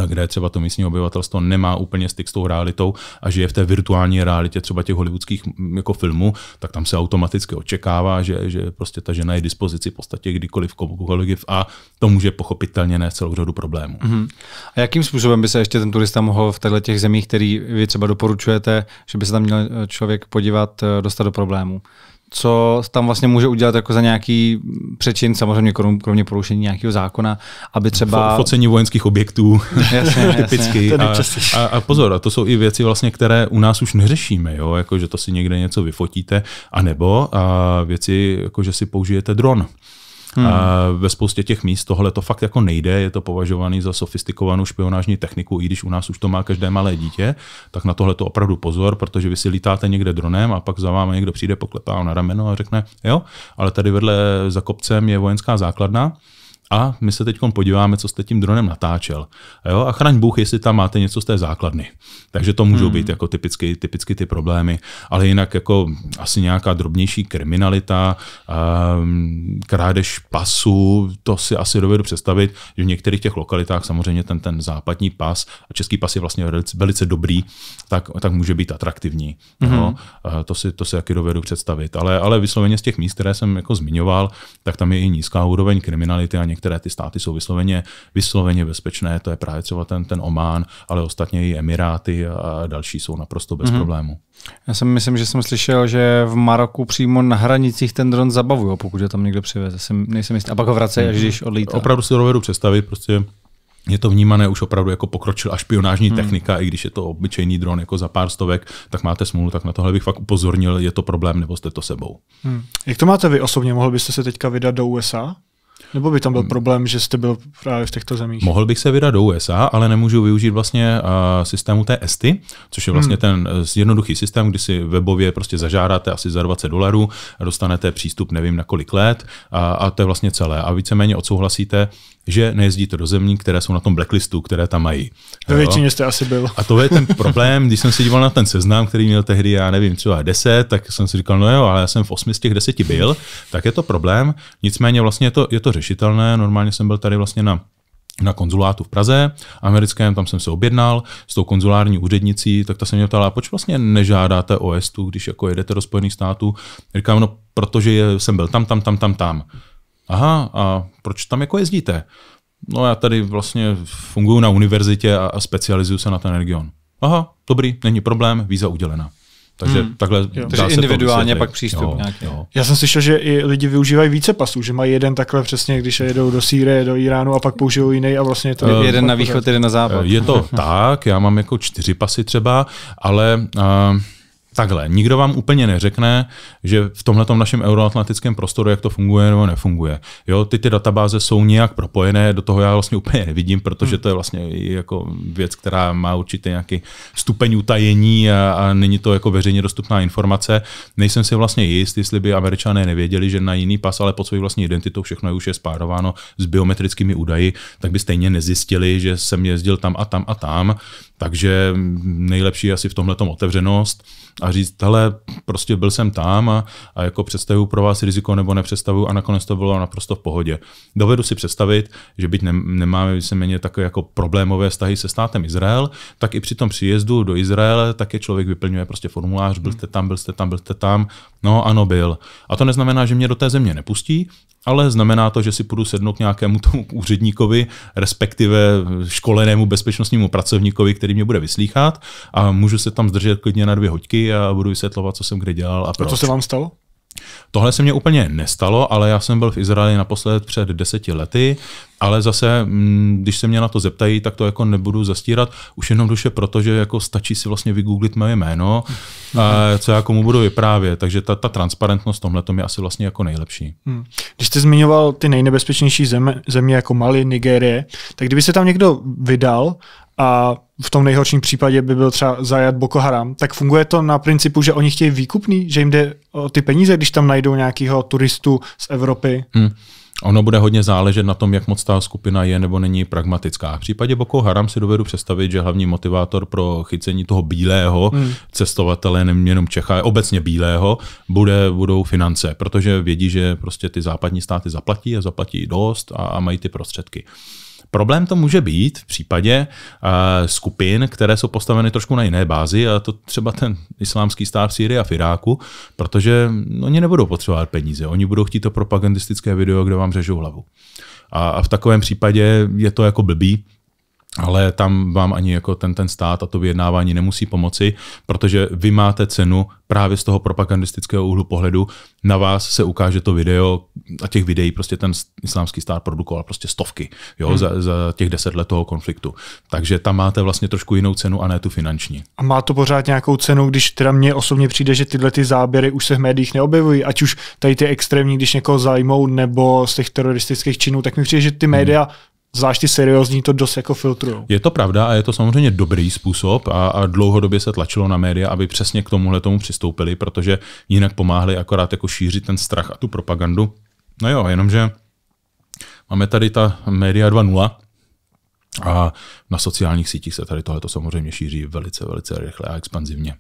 kde třeba to místní obyvatelstvo nemá úplně styk s tou realitou a žije v té virtuální realitě třeba těch hollywoodských mm, jako filmů, tak tam se automaticky očekává, že, že prostě ta žena je dispozici v podstatě kdykoliv, kohokoliv a to může pochopitelně ne celou řadu problémů. Mm-hmm. A jakým způsobem by se ještě ten turista mohl v těchto těch zemích, který vy třeba doporučujete, že by se tam měl člověk podívat, eh, dostat do problému? co tam vlastně může udělat jako za nějaký přečin, samozřejmě kromě porušení nějakého zákona, aby třeba... focení vojenských objektů, jasně, typicky. Jasně. A, a, a pozor, a to jsou i věci, vlastně, které u nás už neřešíme, jo? Jako, že to si někde něco vyfotíte, anebo a věci, jako, že si použijete dron. Hmm. Ve spoustě těch míst tohle to fakt jako nejde, je to považovaný za sofistikovanou špionážní techniku, i když u nás už to má každé malé dítě, tak na tohle to opravdu pozor, protože vy si lítáte někde dronem a pak za vámi někdo přijde, poklepá na rameno a řekne, jo, ale tady vedle za kopcem je vojenská základna, a my se teď podíváme, co jste tím dronem natáčel. Jo? A chraň Bůh, jestli tam máte něco z té základny. Takže to můžou hmm. být jako typicky, typicky ty problémy. Ale jinak jako asi nějaká drobnější kriminalita, um, krádež pasu, to si asi dovedu představit, že v některých těch lokalitách samozřejmě ten, ten západní pas, a český pas je vlastně velice, velice dobrý, tak, tak může být atraktivní. Hmm. Jo? to, si, to si taky dovedu představit. Ale, ale vysloveně z těch míst, které jsem jako zmiňoval, tak tam je i nízká úroveň kriminality a některé některé ty státy jsou vysloveně, vysloveně bezpečné, to je právě třeba ten, ten Omán, ale ostatně i Emiráty a další jsou naprosto bez mm-hmm. problému. Já si myslím, že jsem slyšel, že v Maroku přímo na hranicích ten dron zabavují, pokud je tam někdo přiveze. Jsem, nejsem jistý. A pak ho vracejí, až mhm. když odlítá. Opravdu si to dovedu představit, prostě je to vnímané už opravdu jako pokročilá špionážní hmm. technika, i když je to obyčejný dron jako za pár stovek, tak máte smůlu, tak na tohle bych fakt upozornil, je to problém nebo jste to sebou. Hmm. Jak to máte vy osobně? Mohl byste se teďka vydat do USA? Nebo by tam byl hmm. problém, že jste byl právě v těchto zemích? Mohl bych se vydat do USA, ale nemůžu využít vlastně uh, systému té ESTY, což je vlastně hmm. ten e, jednoduchý systém, kdy si webově prostě zažádáte asi za 20 dolarů, dostanete přístup nevím na kolik let a, a to je vlastně celé. A víceméně odsouhlasíte že nejezdíte do zemí, které jsou na tom blacklistu, které tam mají. Ve většině jste asi byl. A to je ten problém, když jsem se díval na ten seznam, který měl tehdy, já nevím, třeba 10, tak jsem si říkal, no jo, ale já jsem v 8 z těch 10 byl, tak je to problém. Nicméně vlastně je to, je to řešitelné. Normálně jsem byl tady vlastně na na konzulátu v Praze, americkém, tam jsem se objednal s tou konzulární úřednicí, tak ta se mě ptala, proč vlastně nežádáte o estu, když jako jedete do Spojených států? Říkám, no protože jsem byl tam, tam, tam, tam, tam aha, a proč tam jako jezdíte? No já tady vlastně funguji na univerzitě a, specializuju se na ten region. Aha, dobrý, není problém, víza udělena. Takže hmm. takhle. Jo. Takže individuálně pak přístup jo, nějaký. Jo. Já jsem slyšel, že i lidi využívají více pasů, že mají jeden takhle přesně, když jedou do Sýrie, do Iránu a pak použijou jiný a vlastně to. Uh, jeden na východ, jeden na západ. Eh, je to tak, já mám jako čtyři pasy třeba, ale. Uh, takhle, nikdo vám úplně neřekne, že v tomhle našem euroatlantickém prostoru, jak to funguje nebo nefunguje. Jo, ty ty databáze jsou nějak propojené, do toho já vlastně úplně nevidím, protože hmm. to je vlastně jako věc, která má určitě nějaký stupeň utajení a, a není to jako veřejně dostupná informace. Nejsem si vlastně jist, jestli by američané nevěděli, že na jiný pas, ale pod svou vlastní identitou všechno je už je spárováno s biometrickými údaji, tak by stejně nezjistili, že jsem jezdil tam a tam a tam. Takže nejlepší je asi v tomhle otevřenost a říct, hele, prostě byl jsem tam a, a jako představuju pro vás riziko nebo nepředstavuju a nakonec to bylo naprosto v pohodě. Dovedu si představit, že byť ne, nemáme víceméně takové jako problémové vztahy se státem Izrael, tak i při tom příjezdu do Izraele také člověk vyplňuje prostě formulář, byl jste tam, byl jste tam, byl jste tam, no ano byl. A to neznamená, že mě do té země nepustí, ale znamená to, že si půjdu sednout k nějakému tomu úředníkovi, respektive školenému bezpečnostnímu pracovníkovi, který mě bude vyslýchat a můžu se tam zdržet klidně na dvě hoďky a budu vysvětlovat, co jsem kde dělal a proč. A co se vám stalo? Tohle se mě úplně nestalo, ale já jsem byl v Izraeli naposled před deseti lety, ale zase, mm, když se mě na to zeptají, tak to jako nebudu zastírat, už jenom duše proto, že jako stačí si vlastně vygooglit moje jméno, a co já komu budu vyprávět, takže ta, ta transparentnost v tomhle je asi vlastně jako nejlepší. Hmm. Když jste zmiňoval ty nejnebezpečnější země, země jako Mali, Nigérie, tak kdyby se tam někdo vydal a v tom nejhorším případě by byl třeba zajat Boko Haram, tak funguje to na principu, že oni chtějí výkupný, že jim jde o ty peníze, když tam najdou nějakého turistu z Evropy. Hmm. Ono bude hodně záležet na tom, jak moc ta skupina je nebo není pragmatická. V případě Boko Haram si dovedu představit, že hlavní motivátor pro chycení toho bílého hmm. cestovatele, nejenom Čecha, obecně bílého, bude, budou finance, protože vědí, že prostě ty západní státy zaplatí a zaplatí dost a, a mají ty prostředky. Uh, Problém to může být v případě uh, skupin, které jsou postaveny trošku na jiné bázi, a to třeba ten islámský stát v Syrii a v Iráku, protože oni nebudou potřebovat peníze, oni budou chtít to propagandistické video, kde vám řežou hlavu. A, a v takovém případě je to jako blbý, ale tam vám ani jako ten, ten stát a to vyjednávání nemusí pomoci, protože vy máte cenu právě z toho propagandistického úhlu pohledu. Na vás se ukáže to video a těch videí prostě ten islámský stát produkoval prostě stovky jo, hmm. za, za těch deset let toho konfliktu. Takže tam máte vlastně trošku jinou cenu a ne tu finanční. A má to pořád nějakou cenu, když teda mně osobně přijde, že tyhle ty záběry už se v médiích neobjevují, ať už tady ty extrémní, když někoho zajmou, nebo z těch teroristických činů, tak mi přijde, že ty hmm. média hmm zvláště seriózní to dost jako filtrují. Je to pravda a je to samozřejmě dobrý způsob a, a dlouhodobě se tlačilo na média, aby přesně k tomuhle tomu přistoupili, protože jinak pomáhli akorát jako šířit ten strach a tu propagandu. No jo, jenomže máme tady ta média 2.0, a na sociálních sítích se tady tohle samozřejmě šíří velice, velice rychle a expanzivně.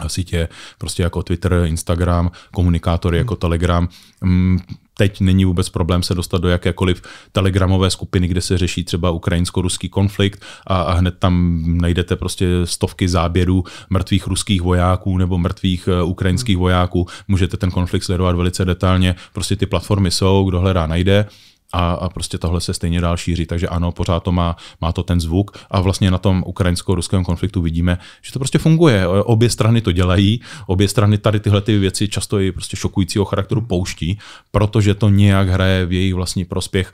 A sítě prostě jako Twitter, Instagram, komunikátory jako hmm. Telegram. Mm, teď není vůbec problém se dostat do jakékoliv telegramové skupiny, kde se řeší třeba ukrajinsko-ruský konflikt a, a hned tam najdete prostě stovky záběrů mrtvých ruských vojáků nebo mrtvých eh, ukrajinských hmm. vojáků. Můžete ten konflikt sledovat velice detailně. Prostě ty platformy jsou, kdo hledá, najde a, a prostě tohle se stejně dál šíří. Takže ano, pořád to má, má to ten zvuk a vlastně na tom ukrajinsko-ruském konfliktu vidíme, že to prostě funguje. Obě strany to dělají, obě strany tady tyhle ty věci často i prostě šokujícího charakteru pouští, protože to nějak hraje v jejich vlastní prospěch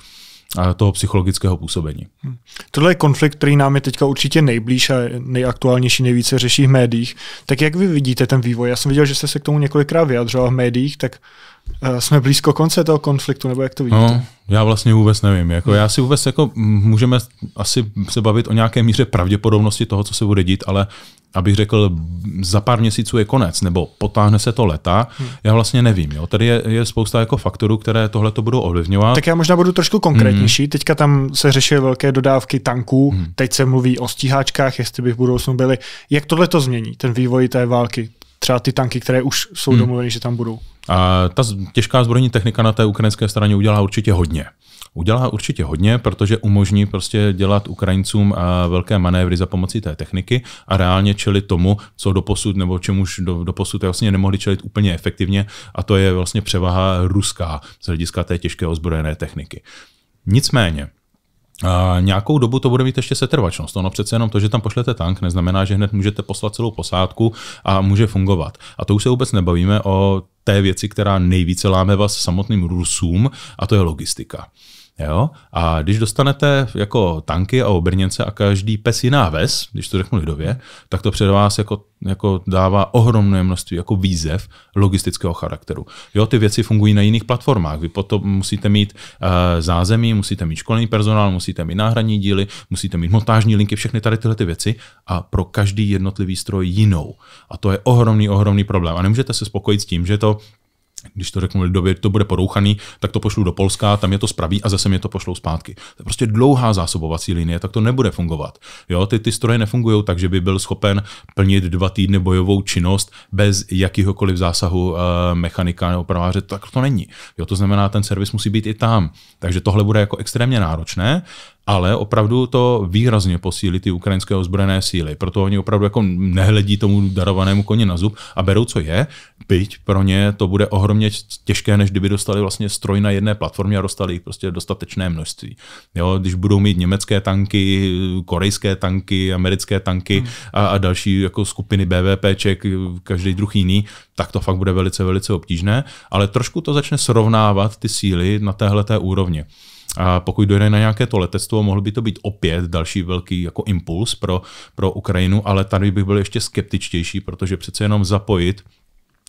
toho psychologického působení. Hmm. Tohle je konflikt, který nám je teďka určitě nejblíž a nejaktuálnější, nejvíce řeší v médiích. Tak jak vy vidíte ten vývoj? Já jsem viděl, že jste se k tomu několikrát vyjadřoval v médiích, tak Eh, jsme blízko konce toho konfliktu, nebo jak to vidíte? No, já vlastně vůbec nevím. Jako, já si vůbec jako, můžeme asi se bavit o nějaké míře pravděpodobnosti toho, co se bude dít, ale abych řekl, za pár měsíců je konec, nebo potáhne se to leta, hmm. já vlastně nevím. Jo. Tady je, je spousta jako faktorů, které tohle to budou ovlivňovat. Tak já možná budu trošku konkrétnější. Hmm. Teďka tam se řeší velké dodávky tanků, hmm. teď se mluví o stíháčkách, jestli by v budoucnu byly. Jak tohle to změní, ten vývoj té války? Třeba ty tanky, které už jsou hmm. domluveny, že tam budou. A ta těžká zbrojní technika na té ukrajinské straně udělá určitě hodně. Udělá určitě hodně, protože umožní prostě dělat Ukrajincům velké manévry za pomocí té techniky a reálně čelit tomu, co do posud nebo čemuž do, do posud vlastně nemohli čelit úplně efektivně, a to je vlastně převaha ruská z hlediska té těžké ozbrojené techniky. Nicméně, a nějakou dobu to bude mít ještě setrvačnost. Ono přece jenom to, že tam pošlete tank, neznamená, že hned můžete poslat celou posádku a může fungovat. A to už se vůbec nebavíme o té věci, která nejvíce láme vás samotným Rusům, a to je logistika. Jo? A když dostanete jako tanky a obrněnce a každý pes jiná ves, když to řeknu lidově, tak to před vás jako, jako dává ohromné množství jako výzev logistického charakteru. Jo, ty věci fungují na jiných platformách. Vy potom musíte mít uh, zázemí, musíte mít školní personál, musíte mít náhradní díly, musíte mít montážní linky, všechny tady tyhle ty věci a pro každý jednotlivý stroj jinou. A to je ohromný, ohromný problém. A nemůžete se spokojit s tím, že to když to řeknu lidově, to bude porouchaný, tak to pošlu do Polska, tam je to spraví a zase mě to pošlou zpátky. To je prostě dlouhá zásobovací linie, tak to nebude fungovat. Jo, ty, ty stroje nefungují tak, že by byl schopen plnit dva týdny bojovou činnost bez jakýhokoliv zásahu e, mechanika nebo praváře, tak to není. Jo, to znamená, ten servis musí být i tam. Takže tohle bude jako extrémně náročné ale opravdu to výrazně posílí ty ukrajinské ozbrojené síly. Proto oni opravdu jako nehledí tomu darovanému koni na zub a berou, co je, byť pro ně to bude ohromně těžké, než kdyby dostali vlastně stroj na jedné platformě a dostali jich prostě dostatečné množství. Jo, když budou mít německé tanky, korejské tanky, americké tanky hmm. a, a další jako skupiny BVPček, každý druh jiný, tak to fakt bude velice, velice obtížné, ale trošku to začne srovnávat ty síly na téhle úrovni. A pokud dojde na nějaké to letectvo, mohl by to být opět další velký jako impuls pro, pro Ukrajinu, ale tady bych byl ještě skeptičtější, protože přece jenom zapojit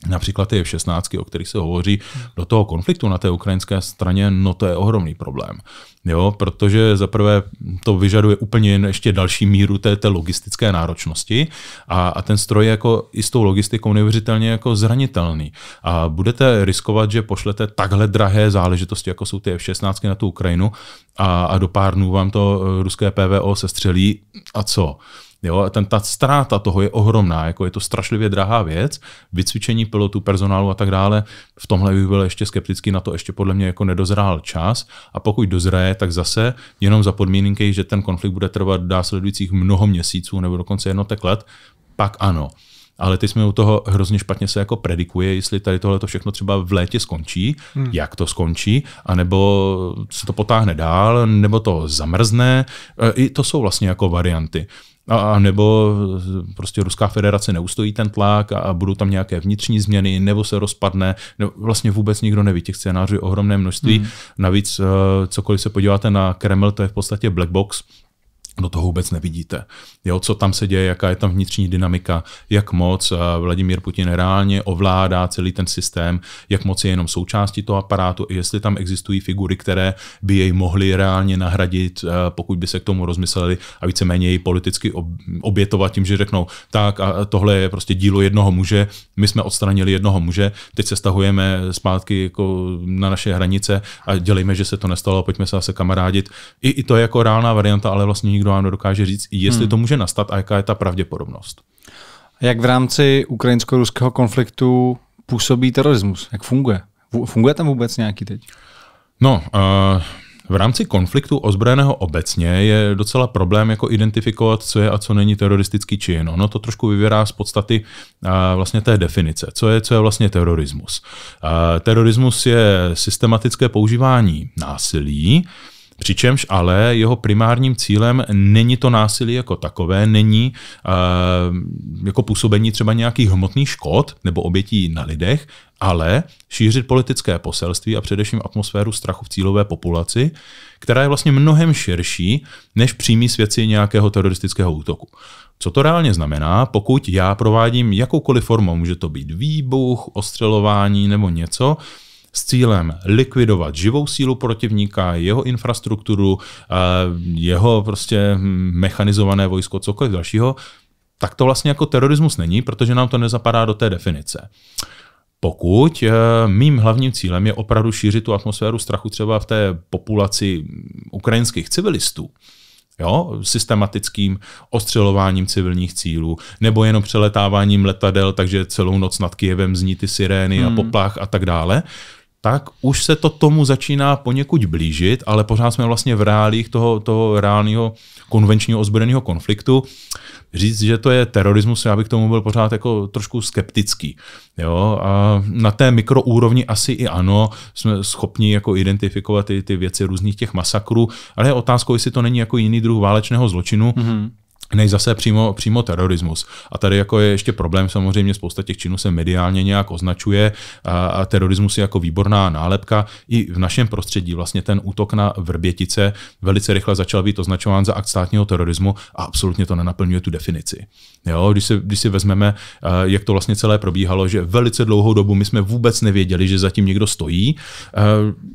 Například ty F-16, o kterých se hovoří, do toho konfliktu na té ukrajinské straně, no to je ohromný problém. Jo, protože zaprvé to vyžaduje úplně ještě další míru té, té logistické náročnosti a, a ten stroj je jako i s tou logistikou neuvěřitelně jako zranitelný. A budete riskovat, že pošlete takhle drahé záležitosti, jako jsou ty F-16 na tu Ukrajinu a, a do pár dnů vám to eh, ruské PVO sestřelí a co? Jo, ten, ta ztráta toho je ohromná, jako je to strašlivě drahá věc, vycvičení pilotů, personálu a tak dále. V tomhle bych byl ještě skeptický, na to ještě podle mě jako nedozrál čas a pokud dozraje, tak zase jenom za podmínky, že ten konflikt bude trvat následujících mnoho měsíců nebo dokonce jednotek let, pak ano ale ty jsme u toho hrozně špatně se jako predikuje, jestli tady tohle to všechno třeba v létě skončí, hmm. jak to skončí, anebo se to potáhne dál, nebo to zamrzne. E, I to jsou vlastně jako varianty a, a nebo prostě Ruská federace neustojí ten tlak a, a budou tam nějaké vnitřní změny, nebo se rozpadne. No, vlastně vůbec nikdo neví, těch scénářů je ohromné množství. Hmm. Navíc eh, cokoliv se podíváte na Kreml, to je v podstatě black box do toho vůbec nevidíte. Jo, co tam se děje, jaká je tam vnitřní dynamika, jak moc eh, Vladimír Putin reálně ovládá celý ten systém, jak moc je jenom součástí toho aparátu, jestli tam existují figury, které by jej mohly reálně nahradit, eh, pokud by se k tomu rozmysleli a víceméně jej politicky obětovat tím, že řeknou, tak a tohle je prostě dílo jednoho muže, my jsme odstranili jednoho muže, teď se stahujeme zpátky jako na naše hranice a dělejme, že se to nestalo, pojďme se zase kamarádit. I, i to je jako reálná varianta, ale vlastně nikdo nikdo vám nedokáže říct, jestli hmm. to může nastat a jaká je ta pravděpodobnost. Jak v rámci ukrajinsko-ruského konfliktu působí terorismus? Jak funguje? Funguje tam vůbec nějaký teď? No, uh, v rámci konfliktu ozbrojeného obecně je docela problém jako identifikovat, co je a co není teroristický čin. No, ono to trošku vyvěrá z podstaty uh, vlastně té definice. Co je, co je vlastně terorismus? Uh, terorismus je systematické používání násilí, Přičemž ale jeho primárním cílem není to násilí jako takové, není uh, jako působení třeba nějakých hmotných škod nebo obětí na lidech, ale šířit politické poselství a především atmosféru strachu v cílové populaci, která je vlastně mnohem širší než přímý svědci nějakého teroristického útoku. Co to reálně znamená, pokud já provádím jakoukoliv formou, může to být výbuch, ostřelování nebo něco, s cílem likvidovat živou sílu protivníka, jeho infrastrukturu, eh, jeho prostě mechanizované vojsko, cokoliv dalšího, tak to vlastně jako terorismus není, protože nám to nezapadá do té definice. Pokud eh, mým hlavním cílem je opravdu šířit tu atmosféru strachu třeba v té populaci ukrajinských civilistů, Jo, systematickým ostřelováním civilních cílů, nebo jenom přeletáváním letadel, takže celou noc nad Kyjevem zní ty sirény hmm. a poplach a tak dále, tak už se to tomu začíná poněkud blížit, ale pořád jsme vlastně v reálích toho, toho reálného konvenčního ozbrojeného konfliktu. Říct, že to je terorismus, já bych tomu byl pořád jako trošku skeptický. Jo? A na té mikroúrovni asi i ano, jsme schopni jako identifikovat ty, ty věci různých těch masakrů, ale je otázkou, jestli to není jako jiný druh válečného zločinu, mm-hmm než zase přímo, přímo terorismus. A tady jako je ještě problém, samozřejmě spousta těch činů se mediálně nějak označuje a, a terorismus je jako výborná nálepka. I v našem prostředí vlastně ten útok na Vrbětice velice rychle začal být označován za akt státního terorismu a absolutně to nenaplňuje tu definici. Jo, když, si, když si vezmeme, jak to vlastně celé probíhalo, že velice dlouhou dobu my jsme vůbec nevěděli, že zatím někdo stojí,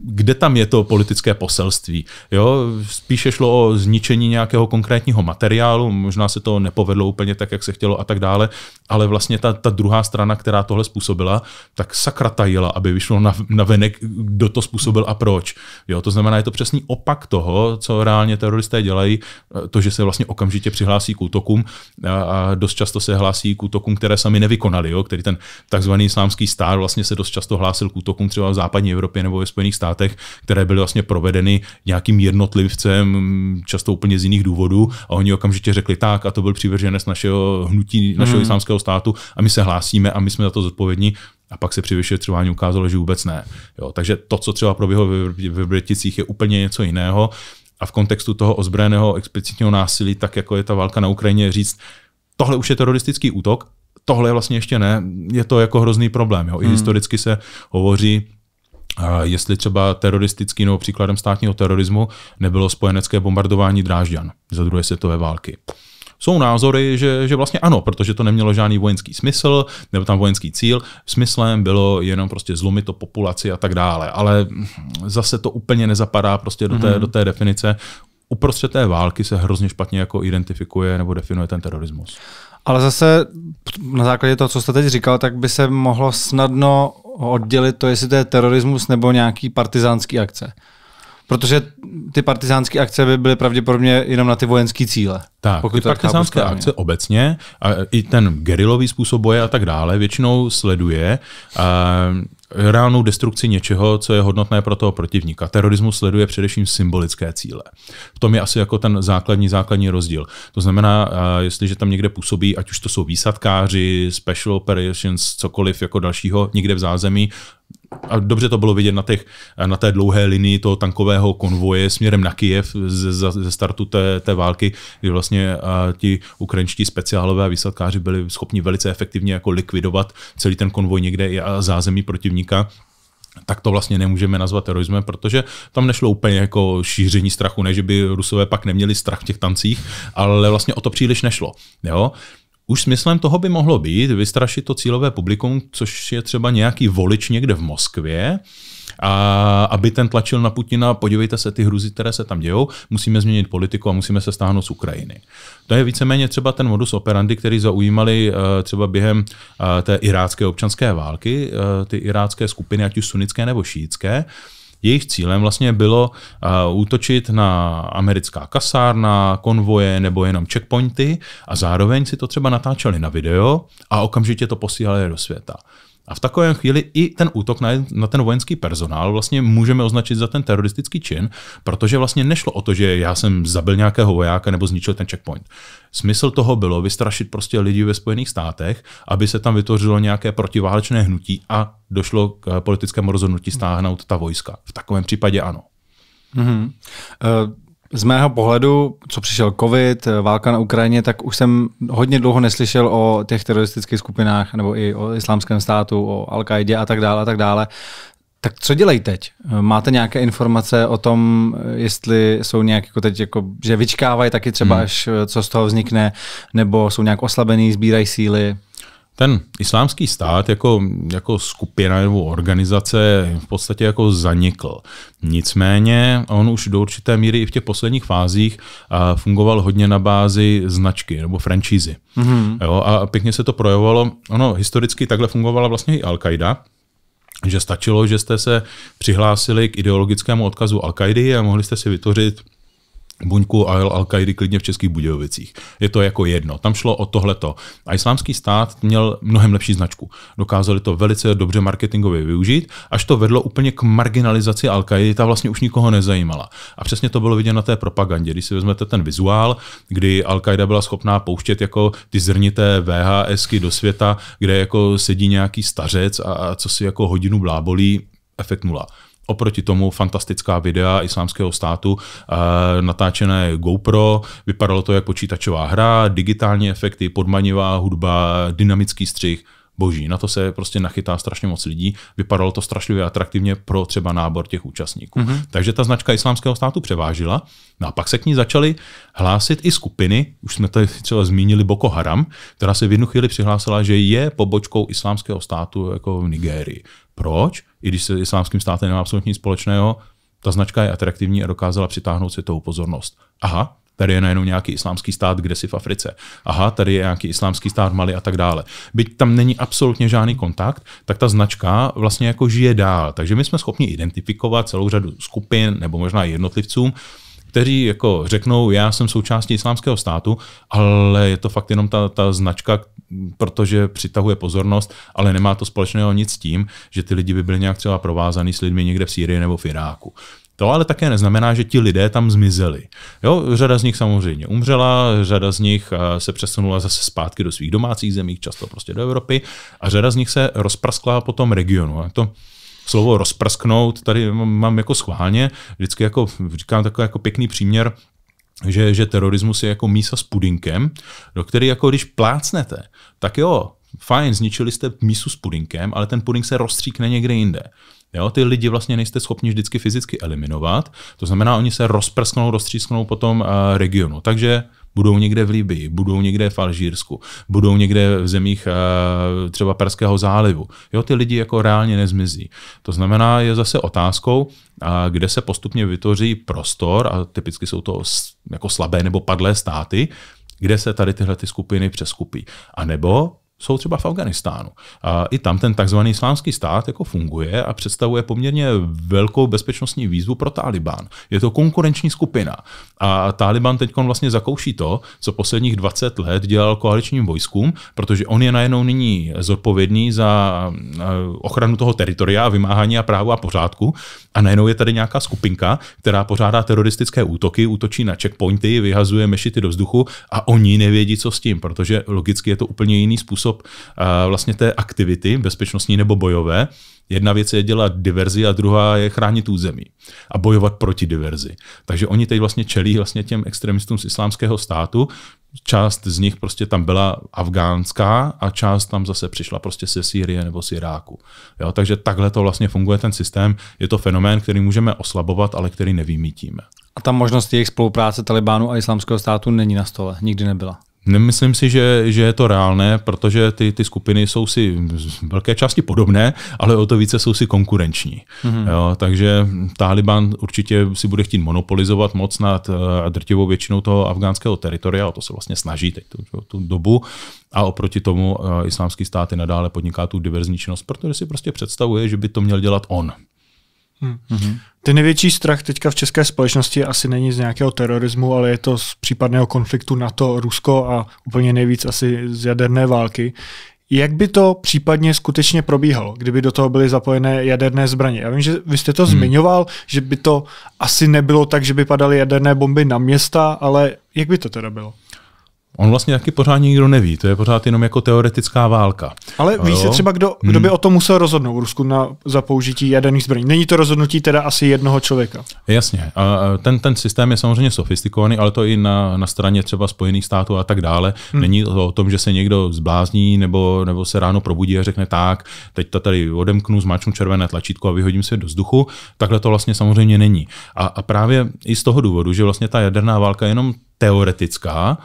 kde tam je to politické poselství. Jo, spíše šlo o zničení nějakého konkrétního materiálu, možná se to nepovedlo úplně tak, jak se chtělo a tak dále, ale vlastně ta, ta druhá strana, která tohle způsobila, tak sakra tajila, aby vyšlo na, na venek, kdo to způsobil a proč. Jo, to znamená, je to přesný opak toho, co reálně teroristé dělají, to, že se vlastně okamžitě přihlásí k útokům a, a dost často se hlásí k útokům, které sami nevykonali, jo, který ten takzvaný islámský stát vlastně se dost často hlásil k útokům třeba v západní Evropě nebo ve Spojených státech, které byly vlastně provedeny nějakým jednotlivcem, často úplně z jiných důvodů a oni okamžitě řekli, řekli tak a to byl přivrženec našeho hnutí, našeho hmm. islámského státu a my se hlásíme a my jsme za to zodpovědní. A pak se při vyšetřování ukázalo, že vůbec ne. Jo, takže to, co třeba proběhlo ve Vrběticích, je úplně něco jiného. A v kontextu toho ozbrojeného explicitního násilí, tak jako je ta válka na Ukrajině, říct, tohle už je teroristický útok, tohle vlastně ještě ne, je to jako hrozný problém. Jo. I hmm. historicky se hovoří jestli třeba teroristický nebo příkladem státního terorismu nebylo spojenecké bombardování Drážďan za druhé světové války jsou názory, že, že vlastně ano, protože to nemělo žádný vojenský smysl, nebo tam vojenský cíl, smyslem bylo jenom prostě zlomit to populaci a tak dále, ale zase to úplně nezapadá prostě do té, mm-hmm. do té definice. Uprostřed té války se hrozně špatně jako identifikuje nebo definuje ten terorismus. Ale zase na základě toho, co jste teď říkal, tak by se mohlo snadno oddělit to, jestli to je terorismus nebo nějaký partizánský akce. Protože ty partizánské akce by byly pravděpodobně jenom na ty vojenské cíle. Tak, pokud ty partizánské akce obecně, a i ten gerilový způsob boje a tak dále, většinou sleduje a, reálnou destrukci něčeho, co je hodnotné pro toho protivníka. Terorismus sleduje především symbolické cíle. V tom je asi jako ten základní, základní rozdíl. To znamená, jestliže tam někde působí, ať už to jsou výsadkáři, special operations, cokoliv jako dalšího, někde v zázemí, a dobře to bylo vidět na, těch, na té dlouhé linii toho tankového konvoje směrem na Kijev ze, ze startu té, té války, kdy vlastně a, ti ukrajinští speciálové a výsadkáři byli schopni velice efektivně jako likvidovat celý ten konvoj někde a zázemí protivníka protivníka, tak to vlastně nemůžeme nazvat terorismem, protože tam nešlo úplně jako šíření strachu, ne že by Rusové pak neměli strach v těch tancích, ale vlastně o to příliš nešlo. Jo? Už smyslem toho by mohlo být vystrašit to cílové publikum, což je třeba nějaký volič někde v Moskvě, a, aby ten tlačil na Putina, podívejte se, ty hruzy, které se tam dějou, musíme změnit politiku a musíme se stáhnout z Ukrajiny. To je víceméně třeba ten modus operandi, který zaujímali eh, třeba během eh, té irácké občanské války, eh, ty irácké skupiny, ať už sunnické nebo šítské, jejich cílem vlastně bylo útočit na americká kasárna, konvoje nebo jenom checkpointy a zároveň si to třeba natáčeli na video a okamžitě to posílali do světa. A v takové chvíli i ten útok na, na ten vojenský personál vlastně můžeme označit za ten teroristický čin, protože vlastně nešlo o to, že já jsem zabil nějakého vojáka nebo zničil ten checkpoint. Smysl toho bylo vystrašit prostě lidi ve Spojených státech, aby se tam vytvořilo nějaké protiválečné hnutí a došlo k eh, politickému rozhodnutí stáhnout ta vojska. V takovém případě ano. Mm-hmm. Uh... Z mého pohledu, co přišel covid, válka na Ukrajině, tak už jsem hodně dlouho neslyšel o těch teroristických skupinách nebo i o islámském státu, o al qaidě a tak dále a tak dále. Tak co dělají teď? Máte nějaké informace o tom, jestli jsou nějak jako teď, jako, že vyčkávají taky třeba, hmm. až co z toho vznikne, nebo jsou nějak oslabený, sbírají síly? ten islámský stát jako, jako skupina nebo organizace v podstatě jako zanikl. Nicméně on už do určité míry i v těch posledních fázích fungoval hodně na bázi značky nebo franšízy. Mm-hmm. a pěkně se to projevovalo. Ono historicky takhle fungovala vlastně i Al-Qaida, že stačilo, že jste se přihlásili k ideologickému odkazu al qaidi a mohli jste si vytvořit buňku al al qaidi klidně v Českých Budějovicích. Je to jako jedno. Tam šlo o tohleto. A islámský stát měl mnohem lepší značku. Dokázali to velice dobře marketingově využít, až to vedlo úplně k marginalizaci al qaidi ta vlastně už nikoho nezajímala. A přesně to bylo vidět na té propagandě. Když si vezmete ten vizuál, kdy al qaida byla schopná pouštět jako ty zrnité VHSky do světa, kde jako sedí nějaký stařec a, a co si jako hodinu blábolí, efekt nula. Oproti tomu fantastická videa islámského státu, eh, natáčené GoPro, vypadalo to jako počítačová hra, digitální efekty, podmanivá hudba, dynamický střih, boží. Na to se prostě nachytá strašně moc lidí. Vypadalo to strašlivě atraktivně pro třeba nábor těch účastníků. Mm-hmm. Takže ta značka islámského státu převážila. No a pak se k ní začaly hlásit i skupiny, už jsme tady třeba zmínili Boko Haram, která se v jednu chvíli přihlásila, že je pobočkou islámského státu jako v Nigérii. Proč? I když se islámským státem nemá absolutně nic společného, ta značka je atraktivní a dokázala přitáhnout světovou pozornost. Aha, tady je najednou nějaký islámský stát kde si v Africe. Aha, tady je nějaký islámský stát Mali a tak dále. Byť tam není absolutně žádný kontakt, tak ta značka vlastně jako žije dál. Takže my jsme schopni identifikovat celou řadu skupin nebo možná jednotlivcům, kteří jako řeknou, já jsem součástí islámského státu, ale je to fakt jenom ta, ta značka, protože přitahuje pozornost, ale nemá to společného nic s tím, že ty lidi by byly nějak třeba provázaný s lidmi někde v Sýrii nebo v Iráku. To ale také neznamená, že ti lidé tam zmizeli. Jo, řada z nich samozřejmě umřela, řada z nich eh, se přesunula zase zpátky do svých domácích zemí, často prostě do Evropy, a řada z nich se rozprskla po tom regionu. A to, slovo rozprsknout tady mám jako schválně. Vždycky jako říkám takový jako pěkný příměr, že, že terorismus je jako mísa s pudinkem, do který jako když plácnete, tak jo, fajn, zničili jste mísu s pudinkem, ale ten pudink se rozstříkne někde jinde. Jo, ty lidi vlastně nejste schopni vždycky fyzicky eliminovat, to znamená, oni se rozprsknou, roztřísknou po tom uh, eh, regionu. Takže Budou někde v Libii, budou někde v Alžírsku, budou někde v zemích eh, třeba Perského zálivu. Jo, ty lidi jako reálně nezmizí. To znamená, je zase otázkou, kde se postupně vytvoří prostor, a typicky jsou to jako slabé nebo padlé státy, kde se tady tyhle ty skupiny přeskupí. A nebo jsou třeba v Afganistánu. A I tam ten takzvaný islámský stát jako funguje a představuje poměrně velkou bezpečnostní výzvu pro Taliban. Je to konkurenční skupina. A Taliban teď vlastně zakouší to, co posledních 20 let dělal koaličním vojskům, protože on je najednou nyní zodpovědný za eh, ochranu toho teritoria, vymáhání a právu a pořádku a najednou je tady nějaká skupinka, která pořádá teroristické útoky, útočí na checkpointy, vyhazuje mešity do vzduchu a oni nevědí, co s tím, protože logicky je to úplně jiný způsob uh, vlastně té aktivity, bezpečnostní nebo bojové. Jedna věc je dělat diverzi a druhá je chránit území a bojovat proti diverzi. Takže oni teď vlastně čelí vlastně těm extremistům z islámského státu, část z nich prostě tam byla afgánská a část tam zase přišla prostě ze Sýrie nebo z Iráku. Jo, takže takhle to vlastně funguje ten systém. Je to fenomén, který můžeme oslabovat, ale který nevymítíme. A ta možnost jejich spolupráce Talibánu a islámského státu není na stole, nikdy nebyla. Nemyslím si, že, že je to reálné, protože ty, ty skupiny jsou si z velké části podobné, ale o to více jsou si konkurenční. Mm-hmm. Jo, takže Taliban určitě si bude chtít monopolizovat moc nad eh, drtivou většinou toho afgánského teritoria, o to se vlastně snaží teď tu, tu dobu. A oproti tomu eh, islámský stát i nadále podniká tu diverzní činnost, protože si prostě představuje, že by to měl dělat on. Mm-hmm. Ten největší strach teďka v české společnosti asi není z nějakého terorismu, ale je to z případného konfliktu NATO-Rusko a úplně nejvíc asi z jaderné války. Jak by to případně skutečně probíhalo, kdyby do toho byly zapojené jaderné zbraně? Já vím, že vy jste to hmm. zmiňoval, že by to asi nebylo tak, že by padaly jaderné bomby na města, ale jak by to teda bylo? On vlastně taky pořádně nikdo neví, to je pořád jenom jako teoretická válka. Ale ví se třeba, kdo, kdo hmm. by o tom musel rozhodnout v Rusku na, za použití jaderných zbraní. Není to rozhodnutí teda asi jednoho člověka. Jasně, a ten, ten systém je samozřejmě sofistikovaný, ale to i na, na straně třeba Spojených států a tak dále. Hmm. Není to o tom, že se někdo zblázní nebo, nebo se ráno probudí a řekne tak, teď to tady odemknu, zmačnu červené tlačítko a vyhodím se do vzduchu. Takhle to vlastně samozřejmě není. A, a právě i z toho důvodu, že vlastně ta jaderná válka je jenom teoretická,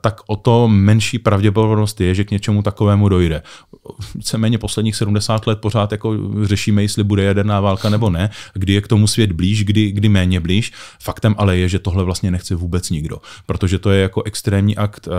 tak o to menší pravděpodobnost je, že k něčemu takovému dojde. Víceméně posledních 70 let pořád jako řešíme, jestli bude jaderná válka nebo ne, kdy je k tomu svět blíž, kdy, kdy méně blíž. Faktem ale je, že tohle vlastně nechce vůbec nikdo, protože to je jako extrémní akt uh,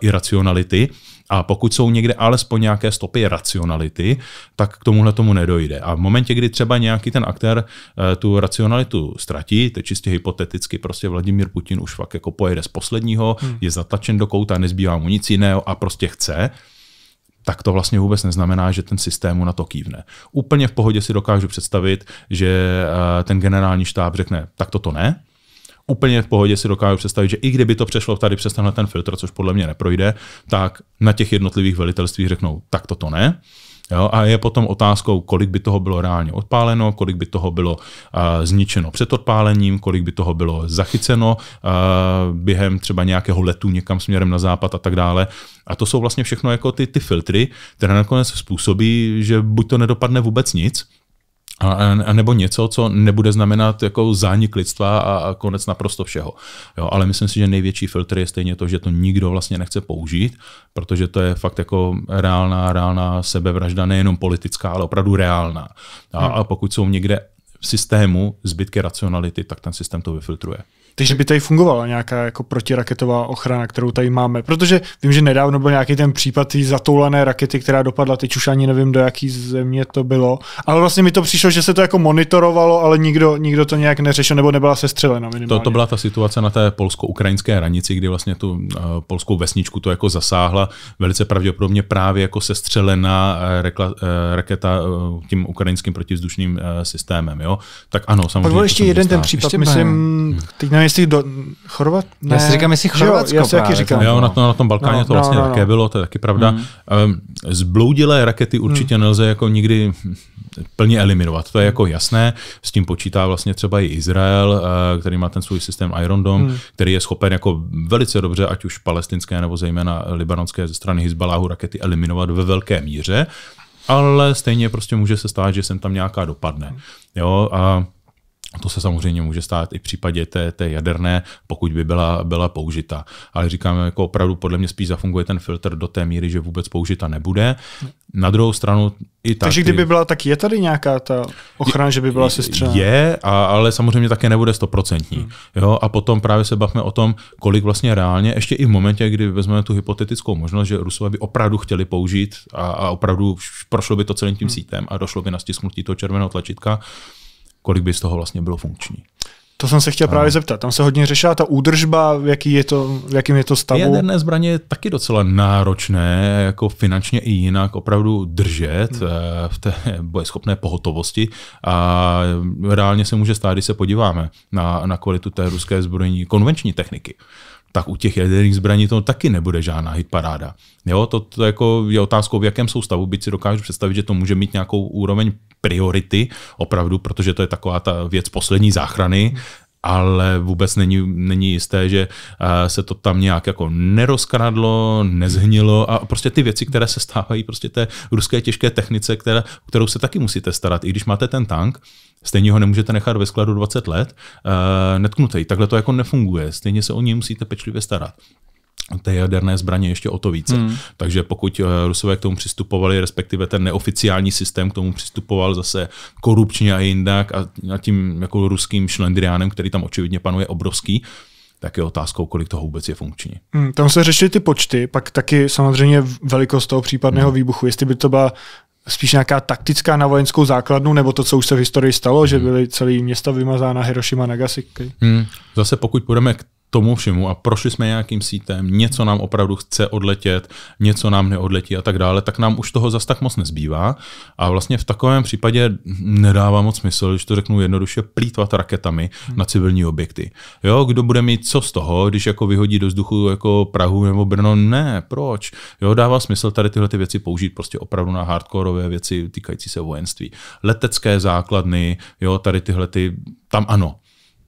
iracionality, a pokud jsou někde alespoň nějaké stopy racionality, tak k tomuhle tomu nedojde. A v momentě, kdy třeba nějaký ten aktér eh, tu racionalitu ztratí, to je čistě hypoteticky, prostě Vladimír Putin už fakt jako pojede z posledního, hmm. je zatačen do kouta, nezbývá mu nic jiného a prostě chce, tak to vlastně vůbec neznamená, že ten systém mu na to kývne. Úplně v pohodě si dokážu představit, že eh, ten generální štáb řekne, tak toto ne, úplně v pohodě si dokážu představit, že i kdyby to přešlo tady přes tenhle ten filtr, což podle mě neprojde, tak na těch jednotlivých velitelstvích řeknou, tak toto ne. Jo, a je potom otázkou, kolik by toho bylo reálně odpáleno, kolik by toho bylo uh, zničeno před odpálením, kolik by toho bylo zachyceno uh, během třeba nějakého letu někam směrem na západ a tak dále. A to jsou vlastně všechno jako ty, ty filtry, které nakonec způsobí, že buď to nedopadne vůbec nic, a, a nebo něco, co nebude znamenat jako zánik lidstva a, a konec naprosto všeho. Jo, ale myslím si, že největší filtr je stejně to, že to nikdo vlastně nechce použít, protože to je fakt jako reálná, reálná sebevražda, nejenom politická, ale opravdu reálná. A, hmm. a pokud jsou někde v systému zbytky racionality, tak ten systém to vyfiltruje. Takže by tady fungovala nějaká jako protiraketová ochrana, kterou tady máme. Protože vím, že nedávno byl nějaký ten případ té zatoulané rakety, která dopadla, teď už ani nevím, do jaký země to bylo. Ale vlastně mi to přišlo, že se to jako monitorovalo, ale nikdo, nikdo to nějak neřešil nebo nebyla sestřelena minimálně. To, to byla ta situace na té polsko-ukrajinské hranici, kdy vlastně tu uh, polskou vesničku to jako zasáhla velice pravděpodobně právě jako sestřelená eh, rekla, uh, raketa uh, tím ukrajinským protivzdušným uh, systémem. Jo? Tak ano, samozřejmě. Pak byl ještě jeden ten případ, ještě myslím, Teď nevím, jestli do, Chorvat? Ne. Já si říkám, jestli Chorvatsko. Jo, já si taky říkám. Jo, na, to, na tom no, Balkáně no, to vlastně no, no, no. také bylo, to je taky pravda. Mm. Zbloudilé rakety určitě mm. nelze jako nikdy plně eliminovat, to je jako jasné. S tím počítá vlastně třeba i Izrael, eh, který má ten svůj systém Iron Dome, mm. který je schopen jako velice dobře, ať už palestinské nebo zejména libanonské ze strany Hezbaláhu rakety eliminovat ve velké míře, ale stejně prostě může se stát, že sem tam nějaká dopadne. Hmm. Jo, a to se samozřejmě může stát i v případě té, té jaderné, pokud by byla, byla použita. Ale říkám, jako opravdu podle mě spíš zafunguje ten filtr do té míry, že vůbec použita nebude. Na druhou stranu i tak. Takže kdyby byla, tak je tady nějaká ta ochrana, je, že by byla sestřelena? Je, a, ale samozřejmě také nebude stoprocentní. Hmm. a potom právě se bavíme o tom, kolik vlastně reálně, ještě i v momentě, kdy vezmeme tu hypotetickou možnost, že Rusové by opravdu chtěli použít a, a opravdu prošlo by to celým tím hmm. sítem a došlo by na stisknutí toho červeného tlačítka, kolik by z toho vlastně bylo funkční. To jsem se chtěl právě zeptat. Tam se hodně řešila ta údržba, v, jaký je to, v jakým je to stavu. Jaderné zbraně je taky docela náročné, jako finančně i jinak, opravdu držet hmm. Eh, v té bojeschopné pohotovosti. A reálně se může stát, když se podíváme na, na kvalitu té ruské zbrojní konvenční techniky, tak u těch jaderných zbraní to taky nebude žádná hitparáda. Jo, to, to jako je otázkou, v jakém jsou stavu, byť si dokážu představit, že to může mít nějakou úroveň priority, opravdu, protože to je taková ta věc poslední záchrany, ale vůbec není, není jisté, že eh, se to tam nějak jako nerozkradlo, nezhnilo a prostě ty věci, které se stávají prostě té ruské těžké technice, které, kterou se taky musíte starat. I když máte ten tank, Stejně ho nemůžete nechat ve skladu 20 let uh, eh, netknutý. Takhle to jako nefunguje. Stejně se o něj musíte pečlivě starat té jaderné zbraně ještě o to více. Hmm. Takže pokud eh, Rusové k tomu přistupovali, respektive ten neoficiální systém k tomu přistupoval zase korupčně a jindak a tím jako ruským šlendriánem, který tam očividně panuje obrovský, tak je otázkou, kolik toho vůbec je funkční. Hmm, tam se řešily ty počty, pak taky samozřejmě velikost toho případného hmm. výbuchu, jestli by to byla spíš nějaká taktická na vojenskou základnu, nebo to, co už se v historii stalo, hmm. že byly celý města vymazána Hiroshima Nagasaki. Hmm. Zase pokud půjdeme k tomu všemu a prošli jsme nějakým sítem, něco nám opravdu chce odletět, něco nám neodletí a tak dále, tak nám už toho zas tak moc nezbývá. A vlastně v takovém případě nedává moc smysl, když to řeknu jednoduše, plítvat raketami hmm. na civilní objekty. Jo, kdo bude mít co z toho, když jako vyhodí do vzduchu jako Prahu nebo Brno? Ne, proč? Jo, dává smysl tady tyhle ty věci použít prostě opravdu na hardkorové věci týkající se vojenství. Letecké základny, jo, tady tyhle ty, tam ano,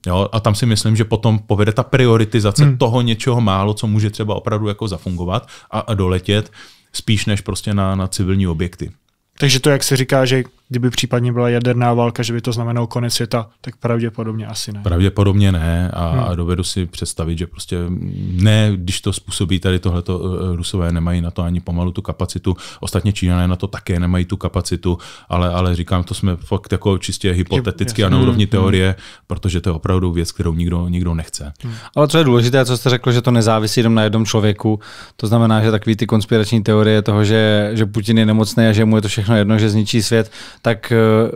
Jo, a tam si myslím, že potom povede ta prioritizace hmm. toho něčeho málo, co může třeba opravdu jako zafungovat a, a doletět, spíš než prostě na, na civilní objekty. Takže to, jak se říká, že kdyby případně byla jaderná válka, že by to znamenalo konec světa, tak pravděpodobně asi ne. Pravděpodobně ne a hmm. dovedu si představit, že prostě ne, když to způsobí tady tohleto, eh, Rusové nemají na to ani pomalu tu kapacitu, ostatně Číňané na to také nemají tu kapacitu, ale, ale říkám, to jsme fakt jako čistě hypoteticky a na úrovni hmm, hmm. teorie, protože to je opravdu věc, kterou nikdo, nikdo nechce. Hmm. Ale co je důležité, co jste řekl, že to nezávisí jenom na jednom člověku, to znamená, že takový ty konspirační teorie toho, že, že Putin je nemocný a že mu je to všechno jedno, že zničí svět, tak eh,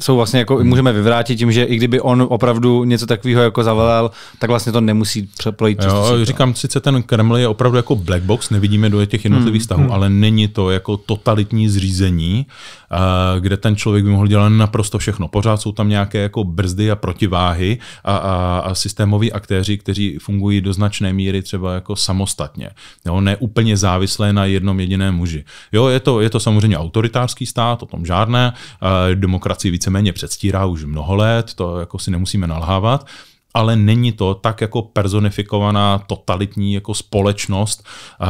jsou vlastně jako, můžeme vyvrátit tím, že i kdyby on opravdu něco takového jako zavelel, tak vlastně to nemusí přeplojit. Jo, světla. říkám, sice ten Kreml je opravdu jako black box, nevidíme do těch jednotlivých hmm. vztahů, hmm. ale není to jako totalitní zřízení, eh, kde ten člověk by mohl dělat naprosto všechno. Pořád jsou tam nějaké jako brzdy a protiváhy a, a, a systémoví aktéři, kteří fungují do značné míry třeba jako samostatně. Jo, ne úplně závislé na jednom jediném muži. Jo, je to, je to samozřejmě autoritářský stát, o tom žádné, eh, demokracii víceméně předstírá už mnoho let, to jako si nemusíme nalhávat, ale není to tak jako personifikovaná totalitní jako společnost, eh,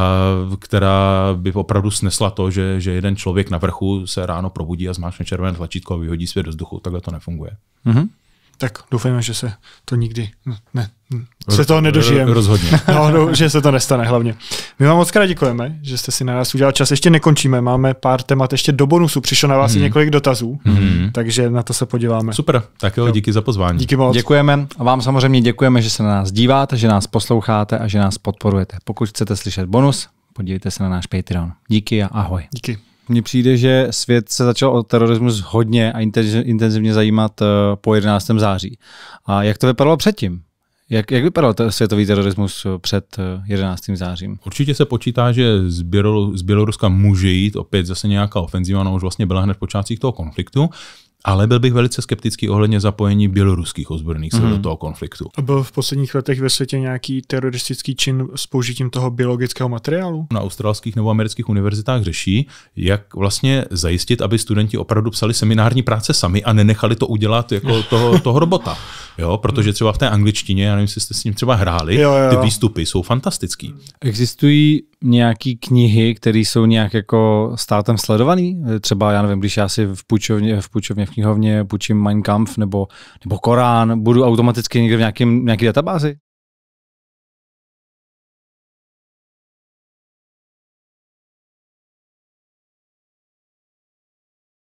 která by opravdu snesla to, že, že jeden člověk na vrchu se ráno probudí a zmáčne červené tlačítko a vyhodí svět do vzduchu. Takhle to nefunguje. Mm-hmm. Tak doufejme, že se to nikdy ne, se toho nedožijeme. Rozhodně. No, no, že se to nestane hlavně. My vám moc krát děkujeme, že jste si na nás udělal čas. Ještě nekončíme, máme pár témat ještě do bonusu. Přišlo na vás hmm. i několik dotazů, hmm. takže na to se podíváme. Super, tak jo. díky za pozvání. Díky moc. Děkujeme a vám samozřejmě děkujeme, že se na nás díváte, že nás posloucháte a že nás podporujete. Pokud chcete slyšet bonus, podívejte se na náš Patreon. Díky a ahoj. Díky. Mně přijde, že svět se začal o terorismus hodně a intenzivně zajímat eh, po 11. září. A jak to vypadalo předtím? Jak, jak vypadal světový terorismus eh, před 11. Eh, zářím? Určitě se počítá, že z, Bělo, z Běloruska může jít opět zase nějaká ofenziva, ona už vlastně byla hned v počátcích toho konfliktu. Ale byl bych velice skeptický ohledně zapojení běloruských ozbrojených sil mm. do mhm. toho konfliktu. A byl v posledních letech ve světě nějaký teroristický čin s použitím toho biologického materiálu? Na australských nebo amerických univerzitách řeší, jak vlastně zajistit, aby studenti opravdu psali seminární práce sami a nenechali to udělat jako toho, toho robota. Jo, protože třeba v té angličtině, já nevím, jestli jste s ním třeba hráli, jo, jo. ty výstupy jsou fantastický. Existují nějaký knihy, které jsou nějak jako státem sledovaný? Třeba, já nevím, když já si v půjčovně, v, půjčovně, v knihovně půjčím Mein Kampf nebo, nebo Korán, budu automaticky někde v nějaký, nějaký databázi?